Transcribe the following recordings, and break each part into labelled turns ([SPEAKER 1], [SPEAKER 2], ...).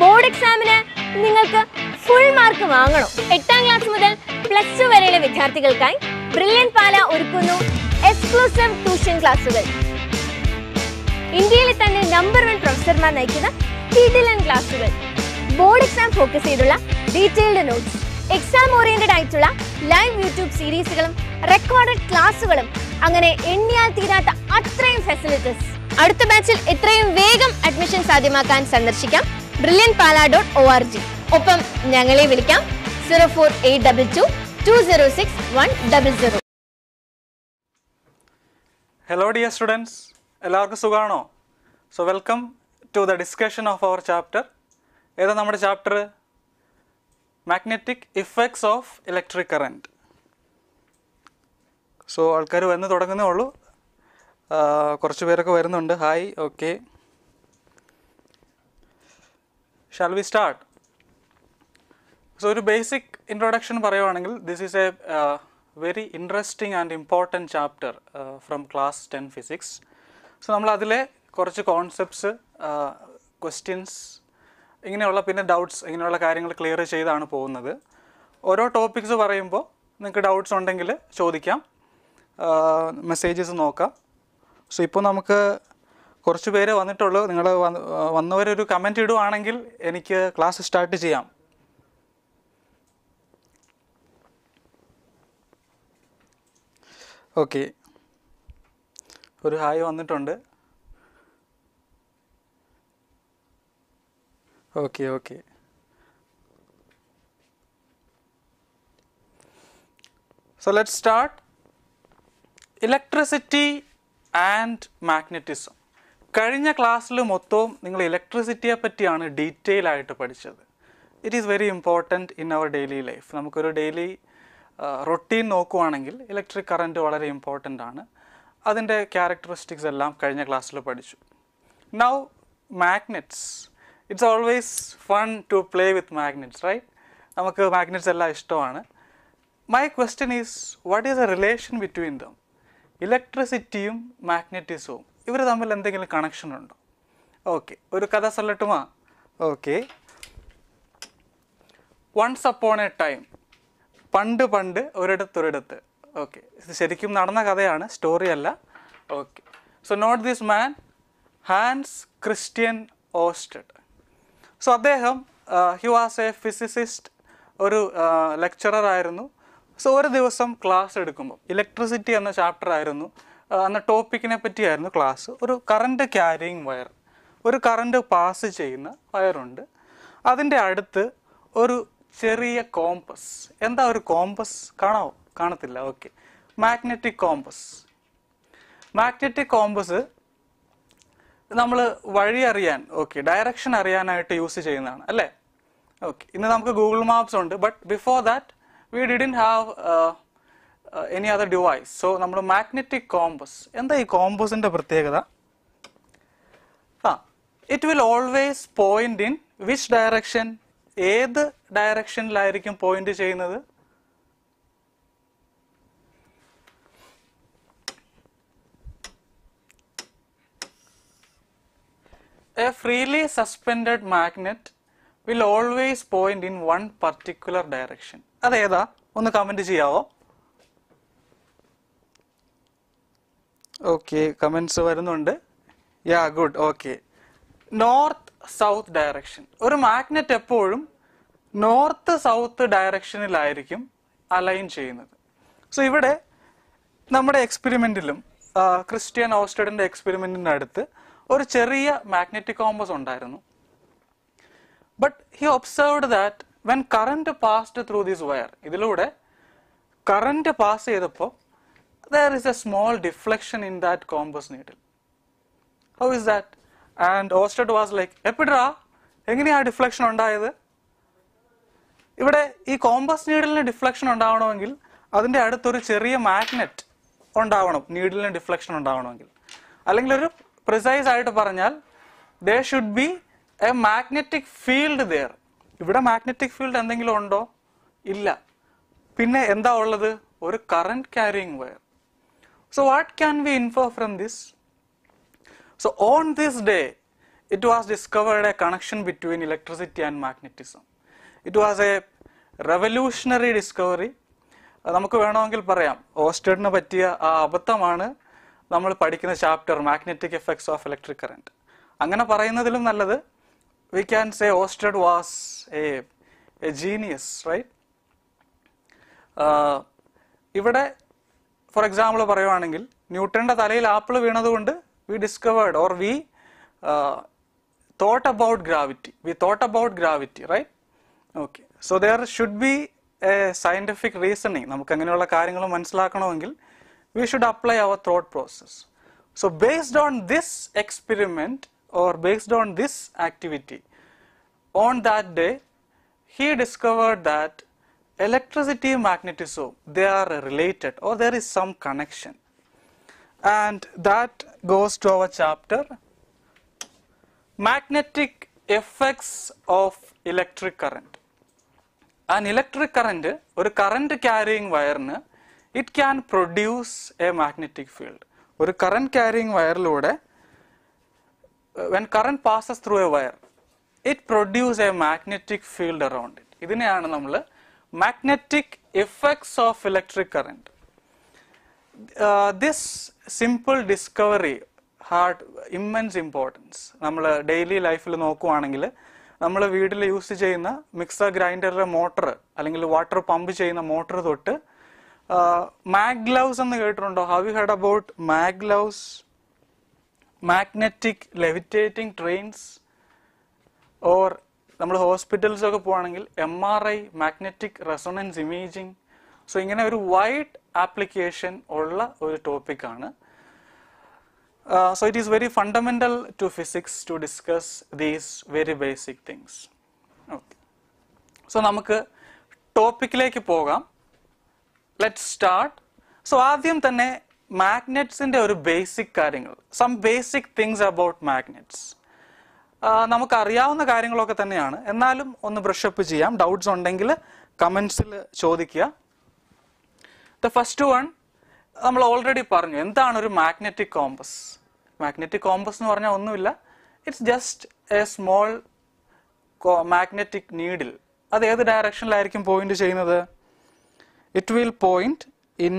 [SPEAKER 1] Board എക്സാമിന് നിങ്ങൾക്ക് full mark വാങ്ങണം എട്ടാം ക്ലാസ് മുതൽ പ്ലസ് ടു വരെയുള്ള വിദ്യാർത്ഥികൾക്കായി ബ്രില്യൻ പാല ഒരുക്കുന്നു എക്സ്ക്ലൂസീവ് ട്യൂഷൻ ക്ലാസുകൾ ഇന്ത്യയിലെ തന്നെ നമ്പർ വൺ പ്രൊഫസർമാർ നയിക്കുന്ന കിഡിലൻ ക്ലാസുകൾ ബോർഡ് എക്സാം ഫോക്കസ് ചെയ്തുള്ള ഡീറ്റെയിൽഡ് നോട്ട്സ് എക്സാം ഓറിയന്റഡ് ആയിട്ടുള്ള ലൈവ് യൂട്യൂബ് സീരീസുകളും റെക്കോർഡഡ് ക്ലാസുകളും അങ്ങനെ എണ്ണിയാൽ തീരാത്ത അത്രയും ഫെസിലിറ്റീസ് അടുത്ത ബാച്ചിൽ എത്രയും വേഗം അഡ്മിഷൻ സാധ്യമാക്കാൻ സന്ദർശിക്കാം Brilliant Pala dot O R G ഒപ്പം ഞങ്ങളെ വിളിക്കാം zero four eight double two two zero six one double zero hello dear students എല്ലാവർക്കും സുഖമാണോ so welcome to the discussion of our chapter ഏതാ നമ്മുടെ chapter magnetic effects of electric current so ആൾക്കാർ വന്ന് തുടങ്ങുന്നേ ഉള്ളൂ കുറച്ച് പേരൊക്കെ വരുന്നുണ്ട് hi okay shall we start so ഒരു ബേസിക് ഇൻട്രൊഡക്ഷൻ പറയുവാണെങ്കിൽ this is a very interesting and important chapter from class ten physics so നമ്മൾ അതിലെ കുറച്ച് കോൺസെപ്റ്റ്സ് ക്വസ്റ്റ്യൻസ് uh, ഇങ്ങനെയുള്ള പിന്നെ ഡൗട്ട്സ് ഇങ്ങനെയുള്ള കാര്യങ്ങൾ ക്ലിയർ ചെയ്താണ് പോകുന്നത് ഓരോ ടോപ്പിക്സ് പറയുമ്പോൾ നിങ്ങൾക്ക് ഡൗട്ട്സ് ഉണ്ടെങ്കിൽ ചോദിക്കാം മെസ്സേജസ് uh, നോക്കാം സോ ഇപ്പോൾ നമുക്ക് കുറച്ച് പേര് വന്നിട്ടുള്ളൂ നിങ്ങൾ വന്നവരൊരു കമൻറ്റ് ഇടുവാണെങ്കിൽ എനിക്ക് ക്ലാസ് സ്റ്റാർട്ട് ചെയ്യാം ഓക്കെ ഒരു ഹായ് വന്നിട്ടുണ്ട് okay okay so let start electricity and magnetism കഴിഞ്ഞ ക്ലാസ്സിൽ മൊത്തവും നിങ്ങൾ ഇലക്ട്രിസിറ്റിയെ പറ്റിയാണ് ഡീറ്റെയിൽ ആയിട്ട് പഠിച്ചത് it is very important in our daily life നമുക്കൊരു ഡെയിലി റൊട്ടീൻ നോക്കുവാണെങ്കിൽ ഇലക്ട്രിക് കറൻറ്റ് വളരെ ഇമ്പോർട്ടൻ്റ് ആണ് അതിൻ്റെ ക്യാരക്ടറിസ്റ്റിക്സ് എല്ലാം കഴിഞ്ഞ ക്ലാസ്സിൽ പഠിച്ചു now magnets it's always fun to play with magnets right നമുക്ക് മാഗ്നറ്റ്സ് എല്ലാം ഇഷ്ടമാണ് my question is what is A relation between them ഇലക്ട്രിസിറ്റിയും മാഗ്നറ്റിസവും ഇവർ തമ്മിൽ എന്തെങ്കിലും കണക്ഷൻ ഉണ്ടോ ഓക്കെ ഒരു കഥ സൊല്ലട്ടുമാ okay once upon a time പണ്ട് പണ്ട് ഒരിടത്ത് ഒരിടത്ത് ഓക്കെ ഇത് ശരിക്കും നടന്ന കഥയാണ് സ്റ്റോറി അല്ല okay so note this man Hans Christian Oersted so അദ്ദേഹം ഹി വാസ് എ ഫിസിസിസ്റ്റ് ഒരു ലെക്ചറർ ആയിരുന്നു സോ ഒരു ദിവസം ക്ലാസ് എടുക്കുമ്പോൾ ഇലക്ട്രിസിറ്റി എന്ന ചാപ്റ്റർ ആയിരുന്നു അന്ന് ടോപ്പിക്കിനെ പറ്റിയായിരുന്നു ക്ലാസ് ഒരു കറണ്ട് ക്യാരിയിങ് വയർ ഒരു കറണ്ട് പാസ് ചെയ്യുന്ന വയറുണ്ട് അതിൻ്റെ അടുത്ത് ഒരു ചെറിയ കോമ്പസ് എന്താ ഒരു കോമ്പസ് കാണാവോ കാണത്തില്ല okay magnetic compass magnetic compass നമ്മൾ വഴി അറിയാൻ ഓക്കെ ഡയറക്ഷൻ അറിയാനായിട്ട് യൂസ് ചെയ്യുന്നതാണ് അല്ലേ ഓക്കെ ഇന്ന് നമുക്ക് ഗൂഗിൾ മാപ്സ് ഉണ്ട് but before that we didn't have any other device so നമ്മൾ മാഗ്നറ്റിക് കോമ്പസ് എന്താ ഈ കോമ്പസിൻ്റെ പ്രത്യേകത ആ it will always point in which direction ഏത് ഡയറക്ഷനിലായിരിക്കും പോയിന്റ് ചെയ്യുന്നത് a freely suspended magnet will always point in one particular direction അതേതാ ഒന്ന് കമന്റ് ചെയ്യാവോ ഓക്കെ കമൻസ് വരുന്നുണ്ട് yeah good okay north south direction ഒരു മാഗ്നറ്റ് എപ്പോഴും നോർത്ത് സൗത്ത് ഡയറക്ഷനിലായിരിക്കും അലൈൻ ചെയ്യുന്നത് സോ ഇവിടെ നമ്മുടെ എക്സ്പെരിമെന്റിലും ക്രിസ്ത്യൻ ഓസ്റ്റഡിൻ്റെ അടുത്ത് ഒരു ചെറിയ മാഗ്നറ്റിക് കോമ്പസ് ഉണ്ടായിരുന്നു but he observed that when current passed through this wire ഇതിലൂടെ കറന്റ് പാസ് ചെയ്തപ്പോൾ there is a small deflection in that compass needle. How is that? And Oersted was like, എപ്പിഡ്രാ എങ്ങനെയാ deflection ഉണ്ടായത് ഇവിടെ ഈ compass നീഡിലിന് deflection ഉണ്ടാവണമെങ്കിൽ അതിൻ്റെ അടുത്തൊരു ചെറിയ മാഗ്നറ്റ് ഉണ്ടാവണം നീഡിലിന് ഡിഫ്ലക്ഷൻ ഉണ്ടാവണമെങ്കിൽ അല്ലെങ്കിൽ ഒരു പ്രിസൈസ് ആയിട്ട് പറഞ്ഞാൽ they should be a magnetic field there ഇവിടെ മാഗ്നറ്റിക് ഫീൽഡ് എന്തെങ്കിലും ഉണ്ടോ ഇല്ല പിന്നെ എന്താ ഉള്ളത് ഒരു current carrying wire So what can we infer from this? So on this day, it was discovered a connection between electricity and magnetism. It was a revolutionary discovery. നമുക്ക് വേണമെങ്കിൽ പറയാം ഓസ്റ്റഡിന് പറ്റിയ ആ അബദ്ധമാണ് നമ്മൾ പഠിക്കുന്ന chapter magnetic effects of electric current അങ്ങനെ പറയുന്നതിലും നല്ലത് we can say Oersted was a a genius right ഇവിടെ ഫോർ എക്സാമ്പിൾ പറയുവാണെങ്കിൽ ന്യൂട്ടന്റെ തലയിൽ ആപ്പിൾ വീണതുകൊണ്ട് we discovered or we thought about gravity we thought about gravity right okay so there should be a scientific reasoning നമുക്ക് അങ്ങനെയുള്ള കാര്യങ്ങൾ മനസ്സിലാക്കണമെങ്കിൽ we should apply our thought process so based on this experiment or based on this activity on that day he discovered that electricity and magnetism they are related or there is some connection and that goes to our chapter magnetic effects of electric current an electric current or a current carrying wire it can produce a magnetic field or a current carrying wire lode when current passes through a wire it produces a magnetic field around it ഇതിനെയാണ് നമ്മള് magnetic effects of electric current. Uh, this simple discovery had immense importance. നമ്മൾ daily ലൈഫിൽ നോക്കുവാണെങ്കിൽ നമ്മൾ വീട്ടിൽ use ചെയ്യുന്ന mixer ഗ്രൈൻഡറിലെ motor അല്ലെങ്കിൽ വാട്ടർ പമ്പ് ചെയ്യുന്ന മോട്ടർ തൊട്ട് മാഗ് ഗ്ലൗസ് എന്ന് കേട്ടിട്ടുണ്ടോ have you heard about mag gloves magnetic levitating trains or നമ്മൾ ഹോസ്പിറ്റൽസൊക്കെ പോവാണെങ്കിൽ M R I magnetic resonance imaging so ഇങ്ങനെ ഒരു വൈഡ് ആപ്ലിക്കേഷൻ ഉള്ള ഒരു ടോപ്പിക്കാണ് so it is very fundamental to physics to discuss these very basic things okay so നമുക്ക് ടോപ്പിക്കിലേക്ക് പോകാം ലെറ്റ് സ്റ്റാർട്ട് സോ ആദ്യം തന്നെ മാഗ്നറ്റ്സിന്റെ ഒരു ബേസിക് കാര്യങ്ങൾ some basic things about magnets നമുക്കറിയാവുന്ന കാര്യങ്ങളൊക്കെ തന്നെയാണ് എന്നാലും ഒന്ന് ബ്രഷപ്പ് ചെയ്യാം ഡൗട്ട്സ് ഉണ്ടെങ്കിൽ കമൻസിൽ ചോദിക്കുക ദ ഫസ്റ്റ് വൺ നമ്മൾ ഓൾറെഡി പറഞ്ഞു എന്താണ് ഒരു മാഗ്നറ്റിക് കോമ്പസ് മാഗ്നറ്റിക് കോമ്പസ് എന്ന് പറഞ്ഞാൽ ഒന്നുമില്ല it's just a small magnetic needle അത് ഏത് ഡയറക്ഷനിലായിരിക്കും പോയിന്റ് ചെയ്യുന്നത് it will point in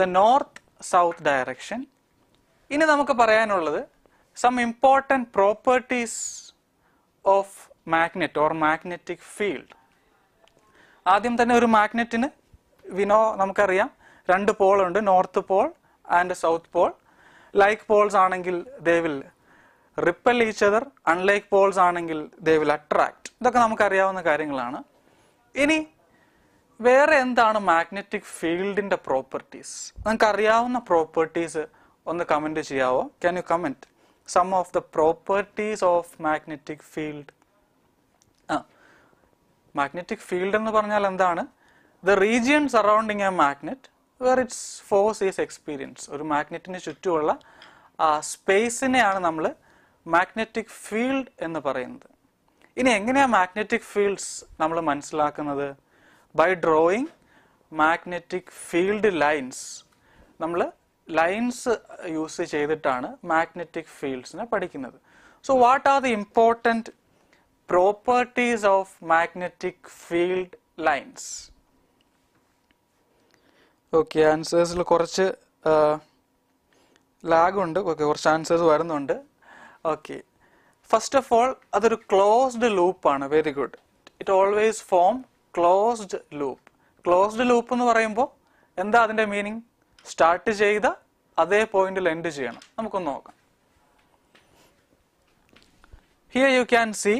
[SPEAKER 1] the north south direction ഇനി നമുക്ക് പറയാനുള്ളത് some important properties of magnet or magnetic field. ആദ്യം തന്നെ ഒരു മാഗ്നറ്റിന് വിനോ നമുക്കറിയാം രണ്ട് പോൾ ഉണ്ട് north pole and south pole like poles ആണെങ്കിൽ they will repel each other unlike poles ആണെങ്കിൽ ദേ വിൽ അട്രാക്ട് ഇതൊക്കെ നമുക്കറിയാവുന്ന കാര്യങ്ങളാണ് ഇനി വേറെ എന്താണ് മാഗ്നറ്റിക് ഫീൽഡിന്റെ പ്രോപ്പർട്ടീസ് നിങ്ങൾക്ക് അറിയാവുന്ന പ്രോപ്പർട്ടീസ് ഒന്ന് കമന്റ് ചെയ്യാവോ can you comment some of the properties of magnetic field ആ മാഗ്നറ്റിക് ഫീൽഡ് എന്ന് പറഞ്ഞാൽ എന്താണ് the region surrounding a magnet where its force is experience ഒരു മാഗ്നറ്റിന് ചുറ്റുമുള്ള സ്പേസിനെയാണ് നമ്മൾ മാഗ്നറ്റിക് ഫീൽഡ് എന്ന് പറയുന്നത് ഇനി എങ്ങനെയാണ് മാഗ്നറ്റിക് ഫീൽഡ്സ് നമ്മൾ മനസ്സിലാക്കുന്നത് by drawing magnetic field lines നമ്മൾ ലൈൻസ് യൂസ് uh, ചെയ്തിട്ടാണ് മാഗ്നറ്റിക് ഫീൽഡ്സിനെ പഠിക്കുന്നത് so what are the important properties of magnetic field lines okay ആൻസേഴ്സിൽ കുറച്ച് ലാഗുണ്ട് uh, ഓക്കെ കുറച്ച് ആൻസേഴ്സ് വരുന്നുണ്ട് ഓക്കെ ഫസ്റ്റ് ഓഫ് ഓൾ അതൊരു ക്ലോസ്ഡ് ലൂപ്പാണ് very good it always form closed loop closed loop എന്ന് പറയുമ്പോൾ എന്താ അതിൻ്റെ മീനിങ് സ്റ്റാർട്ട് ചെയ്ത അതേ പോയിന്റിൽ എൻഡ് ചെയ്യണം നമുക്കൊന്ന് നോക്കാം here you can see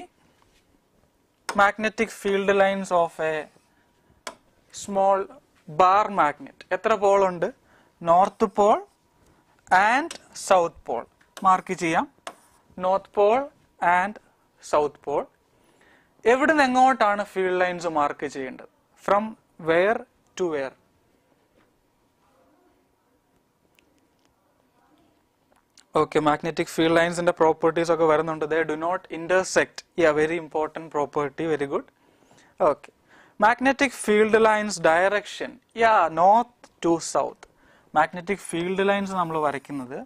[SPEAKER 1] magnetic field lines of a small bar magnet എത്ര പോൾ ഉണ്ട് north pole and south pole mark ചെയ്യാം north pole and south pole എവിടുന്ന് എങ്ങോട്ടാണ് ഫീൽഡ് ലൈൻസ് മാർക്ക് ചെയ്യേണ്ടത് from where to where okay magnetic field ലൈൻസിന്റെ properties ഒക്കെ വരുന്നുണ്ട് they do not intersect yeah very important property very good okay magnetic field lines direction yeah north to south magnetic field lines നമ്മൾ വരയ്ക്കുന്നത്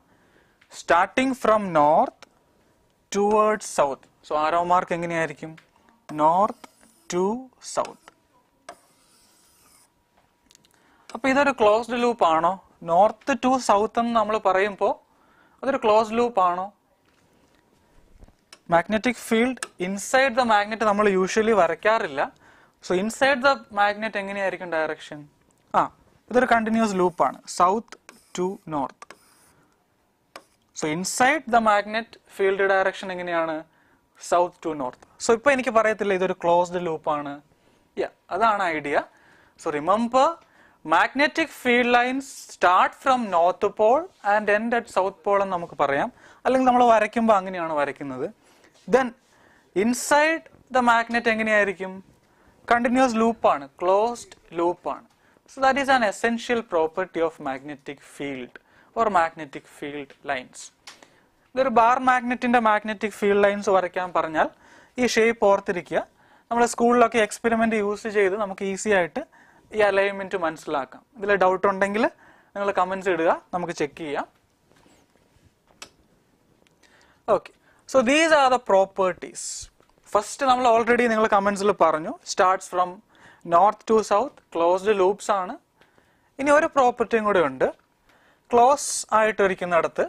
[SPEAKER 1] starting from north towards south so arrow mark എങ്ങനെയായിരിക്കും north to south അപ്പൊ ഇതൊരു closed loop ആണോ north to south എന്ന് നമ്മൾ പറയുമ്പോൾ അതൊരു ക്ലോസ് ലൂപ്പ് ആണോ magnetic field inside the magnet നമ്മൾ യൂഷ്വലി വരയ്ക്കാറില്ല സോ ഇൻസൈഡ് ദ മാഗ്നറ്റ് എങ്ങനെയായിരിക്കും ഡയറക്ഷൻ ആ ഇതൊരു കണ്ടിന്യൂസ് ലൂപ്പ് ആണ് south to north so inside the magnet field direction എങ്ങനെയാണ് സൗത്ത് ടു നോർത്ത് സോ ഇപ്പൊ എനിക്ക് പറയത്തില്ല ഇതൊരു ക്ലോസ്ഡ് ലൂപ്പ് യാ അതാണ് idea so remember magnetic field lines start from north pole and end at south pole എന്ന് നമുക്ക് പറയാം അല്ലെങ്കിൽ നമ്മൾ വരയ്ക്കുമ്പോൾ അങ്ങനെയാണ് വരയ്ക്കുന്നത് ദെൻ ഇൻസൈഡ് ദ മാഗ്നറ്റ് എങ്ങനെയായിരിക്കും കണ്ടിന്യൂസ് ലൂപ്പാണ് ക്ലോസ്ഡ് ലൂപ്പാണ് so that is an essential property of magnetic field or magnetic field lines ഇതൊരു ബാർ മാഗ്നറ്റിന്റെ മാഗ്നറ്റിക് ഫീൽഡ് ലൈൻസ് വരയ്ക്കാൻ പറഞ്ഞാൽ ഈ ഷേപ്പ് ഓർത്തിരിക്കുക നമ്മൾ സ്കൂളിലൊക്കെ എക്സ്പെരിമെന്റ് യൂസ് ചെയ്ത് നമുക്ക് ഈസി ആയിട്ട് ഈ അലൈൻമെന്റ് മനസ്സിലാക്കാം ഇതിൽ ഡൗട്ട് ഉണ്ടെങ്കിൽ നിങ്ങൾ കമന്റ്സ് ഇടുക നമുക്ക് ചെക്ക് ചെയ്യാം okay so these are the properties first നമ്മൾ ഓൾറെഡി നിങ്ങൾ കമന്റ്സിൽ പറഞ്ഞു starts from north to south closed loops ആണ് ഇനി ഒരു പ്രോപ്പർട്ടിയും കൂടെ ഉണ്ട് ക്ലോസ് ആയിട്ടിരിക്കുന്നിടത്ത്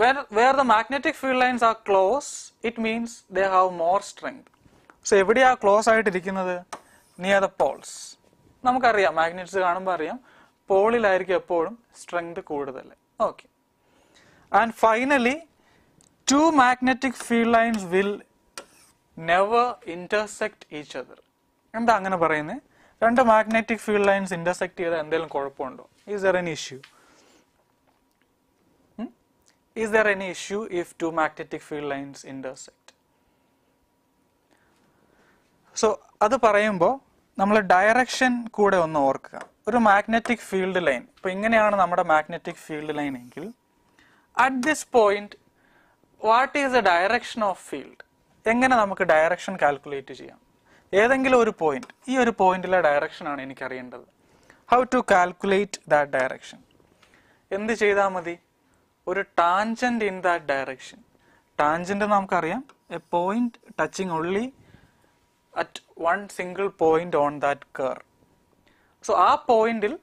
[SPEAKER 1] where where the magnetic field lines are close it means they have more strength so എവിടെയാ ക്ലോസ് ആയിട്ടിരിക്കുന്നത് നിയർ ദ പോൾസ് നമുക്കറിയാം മാഗ്നറ്റ്സ് കാണുമ്പോൾ അറിയാം പോളിലായിരിക്കും എപ്പോഴും സ്ട്രെങ്ത് കൂടുതൽ okay and finally two magnetic field lines will never intersect each other എന്താ അങ്ങനെ പറയുന്നത് രണ്ട് മാഗ്നറ്റിക് ഫീൽഡ് ലൈൻസ് ഇന്റർസെക്ട് ചെയ്താൽ എന്തെങ്കിലും കുഴപ്പമുണ്ടോ is there any issue is there any issue if two magnetic field lines intersect so അത് പറയുമ്പോൾ നമ്മൾ ഡയറക്ഷൻ കൂടെ ഒന്ന് ഓർക്കുക ഒരു മാഗ്നറ്റിക് ഫീൽഡ് ലൈൻ ഇപ്പൊ ഇങ്ങനെയാണ് നമ്മുടെ മാഗ്നറ്റിക് ഫീൽഡ് ലൈൻ എങ്കിൽ at this point what is a direction of field എങ്ങനെ നമുക്ക് ഡയറക്ഷൻ കാൽക്കുലേറ്റ് ചെയ്യാം ഏതെങ്കിലും ഒരു പോയിന്റ് ഈ ഒരു പോയിന്റിലെ ഡയറക്ഷനാണ് എനിക്ക് അറിയേണ്ടത് how to calculate that direction എന്ത് ചെയ്താൽ മതി ഒരു tangent in that direction tangent നമുക്കറിയാം a point touching only at one single point on that curve so ആ പോയിന്റിൽ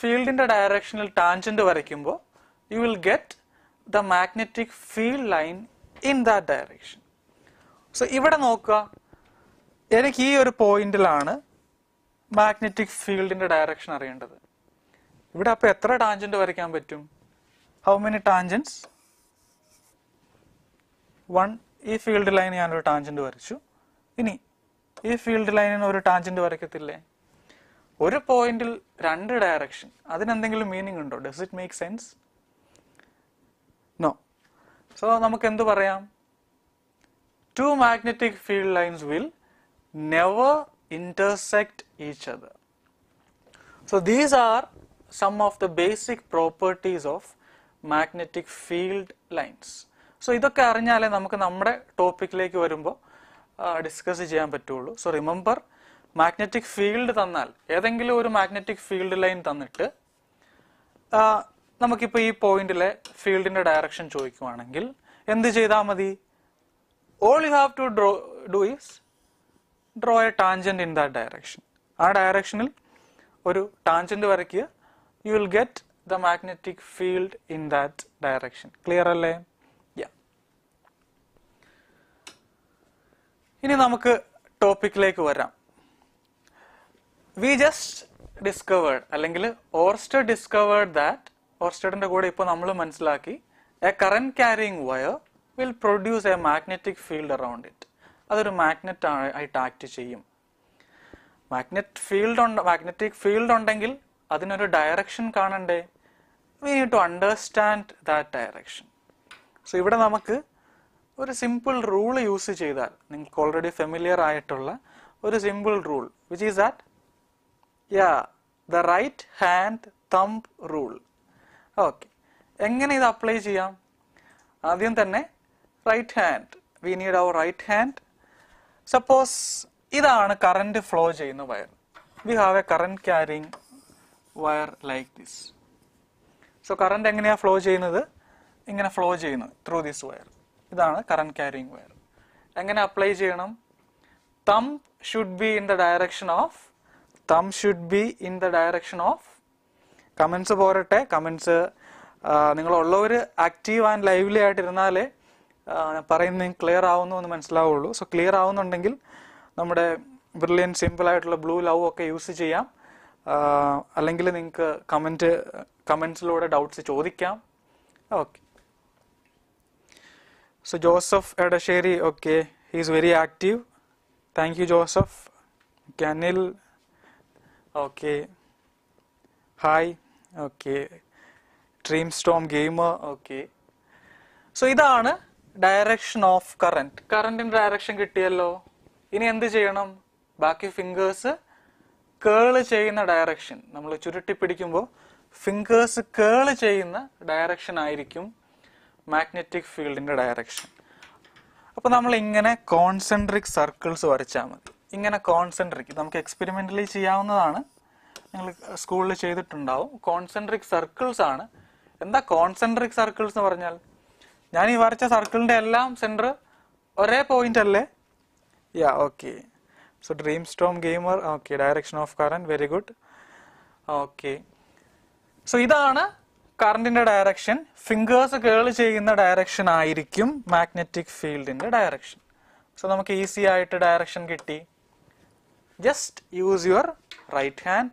[SPEAKER 1] ഫീൽഡിന്റെ ഡയറക്ഷനിൽ ടാഞ്ചന്റ് വരയ്ക്കുമ്പോൾ you will get the magnetic field line in that direction so ഇവിടെ നോക്കുക എനിക്ക് ഈ ഒരു പോയിന്റിലാണ് മാഗ്നറ്റിക് ഫീൽഡിന്റെ ഡയറക്ഷൻ അറിയേണ്ടത് ഇവിടെ അപ്പൊ എത്ര ടാഞ്ചന്റ് വരയ്ക്കാൻ പറ്റും ഹൗ മെനി ടാഞ്ചൻസ് വൺ ഈ ഫീൽഡ് ലൈൻ ഞാനൊരു ടാഞ്ചന്റ് വരച്ചു ഇനി ഈ ഫീൽഡ് ലൈനിന് ഒരു ടാഞ്ചന്റ് വരയ്ക്കത്തില്ലേ ഒരു പോയിന്റിൽ രണ്ട് ഡയറക്ഷൻ അതിനെന്തെങ്കിലും മീനിങ് ഉണ്ടോ does it make sense no so നമുക്ക് എന്ത് പറയാം to magnetic field lines will never intersect each other. So these are some of the basic properties of magnetic field lines so ഇതൊക്കെ അറിഞ്ഞാലേ നമുക്ക് നമ്മുടെ ടോപ്പിക്കിലേക്ക് വരുമ്പോൾ ഡിസ്കസ് ചെയ്യാൻ പറ്റുള്ളൂ സോ റിമെമ്പർ മാഗ്നറ്റിക് ഫീൽഡ് തന്നാൽ ഏതെങ്കിലും ഒരു മാഗ്നറ്റിക് ഫീൽഡ് ലൈൻ തന്നിട്ട് നമുക്കിപ്പോൾ ഈ പോയിന്റിലെ ഫീൽഡിന്റെ ഡയറക്ഷൻ ചോദിക്കുവാണെങ്കിൽ എന്ത് ചെയ്താൽ മതി all you have to draw do is draw a tangent in that direction ആ ഡയറക്ഷനിൽ ഒരു ടാൻജന്റ് വരയ്ക്കുക you will get the magnetic field in that direction clear അല്ലേ ഇനി നമുക്ക് ടോപ്പിക്കിലേക്ക് വരാം വി ജസ്റ്റ് ഡിസ്കവേർഡ് അല്ലെങ്കിൽ ഓർസ്റ്റർ ഡിസ്കവേർഡ് ദാറ്റ് ഓർസ്റ്റഡിന്റെ കൂടെ ഇപ്പോൾ നമ്മൾ മനസ്സിലാക്കി a current carrying wire will produce a magnetic field around it അതൊരു മാഗ്നറ്റ് ആയിട്ട് ആക്ട് ചെയ്യും മാഗ്നറ്റ് ഫീൽഡ് ഉണ്ട് മാഗ്നറ്റിക് ഫീൽഡ് ഉണ്ടെങ്കിൽ അതിനൊരു ഡയറക്ഷൻ കാണണ്ടേ we need to understand that direction so ഇവിടെ നമുക്ക് ഒരു സിമ്പിൾ റൂൾ യൂസ് ചെയ്താൽ നിങ്ങൾക്ക് ഓൾറെഡി ഫെമിലിയർ ആയിട്ടുള്ള ഒരു simple rule which is that yeah the right hand thumb rule okay എങ്ങനെ ഇത് അപ്ലൈ ചെയ്യാം ആദ്യം തന്നെ right hand we need our right hand suppose ഇതാണ് കറണ്ട് ഫ്ലോ ചെയ്യുന്ന wire we have a current carrying wire like this so current എങ്ങനെയാണ് flow ചെയ്യുന്നത് ഇങ്ങനെ ഫ്ലോ ചെയ്യുന്നത് ത്രൂ ദിസ് വയർ ഇതാണ് കറന്റ് ക്യാരിങ് വയർ എങ്ങനെ അപ്ലൈ ചെയ്യണം thumb should be in the direction of thumb should be in the direction of comments പോരട്ടെ comments ഉള്ളവർ active and lively ആയിട്ടിരുന്നാലേ പറയുന്നത് ക്ലിയർ ആവുന്നു എന്ന് മനസ്സിലാവുള്ളൂ സോ ക്ലിയർ ആവുന്നുണ്ടെങ്കിൽ നമ്മുടെ ബ്രില്യൻ സിമ്പിൾ ആയിട്ടുള്ള ബ്ലൂ ലവ് ഒക്കെ യൂസ് ചെയ്യാം അല്ലെങ്കിൽ നിങ്ങൾക്ക് കമൻറ്റ് കമൻസിലൂടെ ഡൗട്ട്സ് ചോദിക്കാം okay So Joseph Edasheri, okay, he is very active. Thank you, Joseph. Ganil, okay. Hi, okay. Dreamstorm Gamer, okay. So ഇതാണ് ഡയറക്ഷൻ ഓഫ് കറണ്ട് കറണ്ടിന്റെ ഡയറക്ഷൻ കിട്ടിയല്ലോ ഇനി എന്ത് ചെയ്യണം ബാക്കി ഫിംഗേഴ്സ് കേള് ചെയ്യുന്ന ഡയറക്ഷൻ നമ്മൾ ചുരുട്ടി പിടിക്കുമ്പോൾ ഫിംഗേഴ്സ് കേള് ചെയ്യുന്ന ഡയറക്ഷൻ ആയിരിക്കും മാഗ്നറ്റിക് ഫീൽഡിൻ്റെ ഡയറക്ഷൻ അപ്പോൾ നമ്മൾ ഇങ്ങനെ കോൺസെൻട്രിക് സർക്കിൾസ് വരച്ചാൽ മതി ഇങ്ങനെ കോൺസെൻട്രിക് നമുക്ക് എക്സ്പെരിമെൻ്റലി ചെയ്യാവുന്നതാണ് നിങ്ങൾ സ്കൂളിൽ ചെയ്തിട്ടുണ്ടാവും കോൺസെൻട്രിക് സർക്കിൾസ് ആണ് എന്താ കോൺസെൻട്രിക് സർക്കിൾസ് എന്ന് പറഞ്ഞാൽ ഞാൻ ഈ വരച്ച സർക്കിളിൻ്റെ എല്ലാം സെൻറ്റർ ഒരേ പോയിന്റ് അല്ലേ yeah okay so dream storm gamer okay direction of current very good okay so ഇതാണ് കറണ്ടിന്റെ ഡയറക്ഷൻ ഫിംഗേഴ്സ് കേൾ ചെയ്യുന്ന ഡയറക്ഷൻ ആയിരിക്കും മാഗ്നറ്റിക് ഫീൽഡിന്റെ ഡയറക്ഷൻ സോ നമുക്ക് ഈസി ആയിട്ട് ഡയറക്ഷൻ കിട്ടി just use your right hand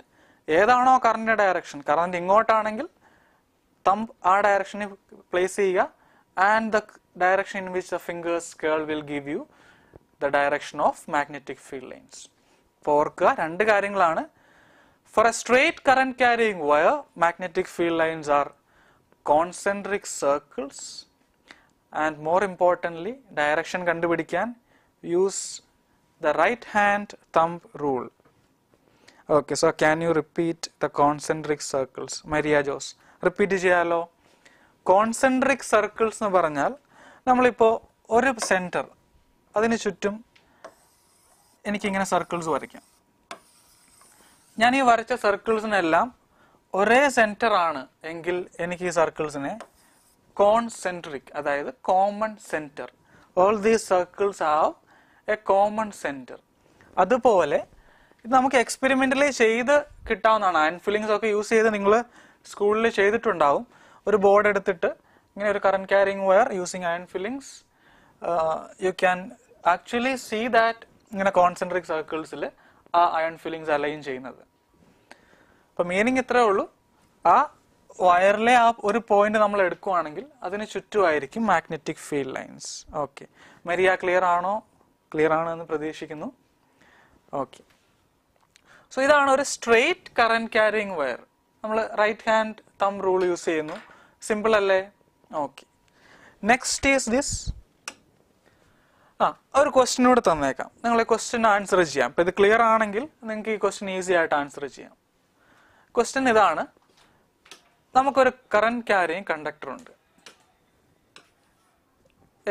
[SPEAKER 1] ഏതാണോ കറണ്ടിന്റെ ഡയറക്ഷൻ കറണ്ട് ഇങ്ങോട്ടാണെങ്കിൽ തമ്പ് ആ ഡയറക്ഷനിൽ പ്ലേസ് ചെയ്യുക and the direction in which the fingers curl will give you the direction of magnetic field lines ഓർക്കുക രണ്ട് കാര്യങ്ങളാണ് For a straight current carrying wire, magnetic field lines are concentric circles and more importantly, direction kandupidikan use the right hand thumb rule. Okay, so can you repeat the concentric circles? Maria Jos, repeat cheyalo concentric circles nu paranjal nammal ipo oru center adinu chuttum enikku ingane circles varikkam ഞാൻ ഈ വരച്ച സർക്കിൾസിനെല്ലാം ഒരേ centre ആണ് എങ്കിൽ എനിക്ക് ഈ സർക്കിൾസിനെ concentric അതായത് common centre all these circles have a common centre അതുപോലെ ഇത് നമുക്ക് എക്സ്പെരിമെന്റലി ചെയ്ത് കിട്ടാവുന്നതാണ് ആൻഡ് ഫില്ലിങ്സ് ഒക്കെ യൂസ് ചെയ്ത് നിങ്ങൾ സ്കൂളിൽ ചെയ്തിട്ടുണ്ടാവും ഒരു ബോർഡ് എടുത്തിട്ട് ഇങ്ങനെ ഒരു current carrying wire using and fillings you can actually see that ഇങ്ങനെ കോൺസെൻട്രിക് സർക്കിൾസിൽ ആ അയൺ ഫില്ലിങ്സ് അലൈൻ ചെയ്യുന്നത് അപ്പൊ മീനിങ് ഇത്രേ ഉള്ളൂ ആ വയറിലെ ആ ഒരു പോയിന്റ് നമ്മൾ എടുക്കുവാണെങ്കിൽ അതിന് ചുറ്റുമായിരിക്കും magnetic field lines okay Maria clear ആണോ ക്ലിയർ ആണോ എന്ന് പ്രതീക്ഷിക്കുന്നു ഓക്കെ സോ ഇതാണ് ഒരു സ്ട്രെയിറ്റ് കറന്റ് ക്യാരിങ് വയർ നമ്മൾ right hand thumb rule use ചെയ്യുന്നു സിമ്പിൾ അല്ലേ ഓക്കെ നെക്സ്റ്റ് ഈസ് ദിസ് ആ ഒരു ക്വസ്റ്റ്യൻ കൂടെ തന്നേക്കാം നിങ്ങൾ ഈ ക്വസ്റ്റ്യൻ ആൻസർ ചെയ്യാം ഇപ്പം ഇത് ക്ലിയർ ആണെങ്കിൽ നിങ്ങൾക്ക് ഈ ക്വസ്റ്റ്യൻ ഈസി ആയിട്ട് ആൻസർ ചെയ്യാം ക്വസ്റ്റ്യൻ ഇതാണ് നമുക്കൊരു കറണ്ട് ക്യാരിയും കണ്ടക്ടർ ഉണ്ട്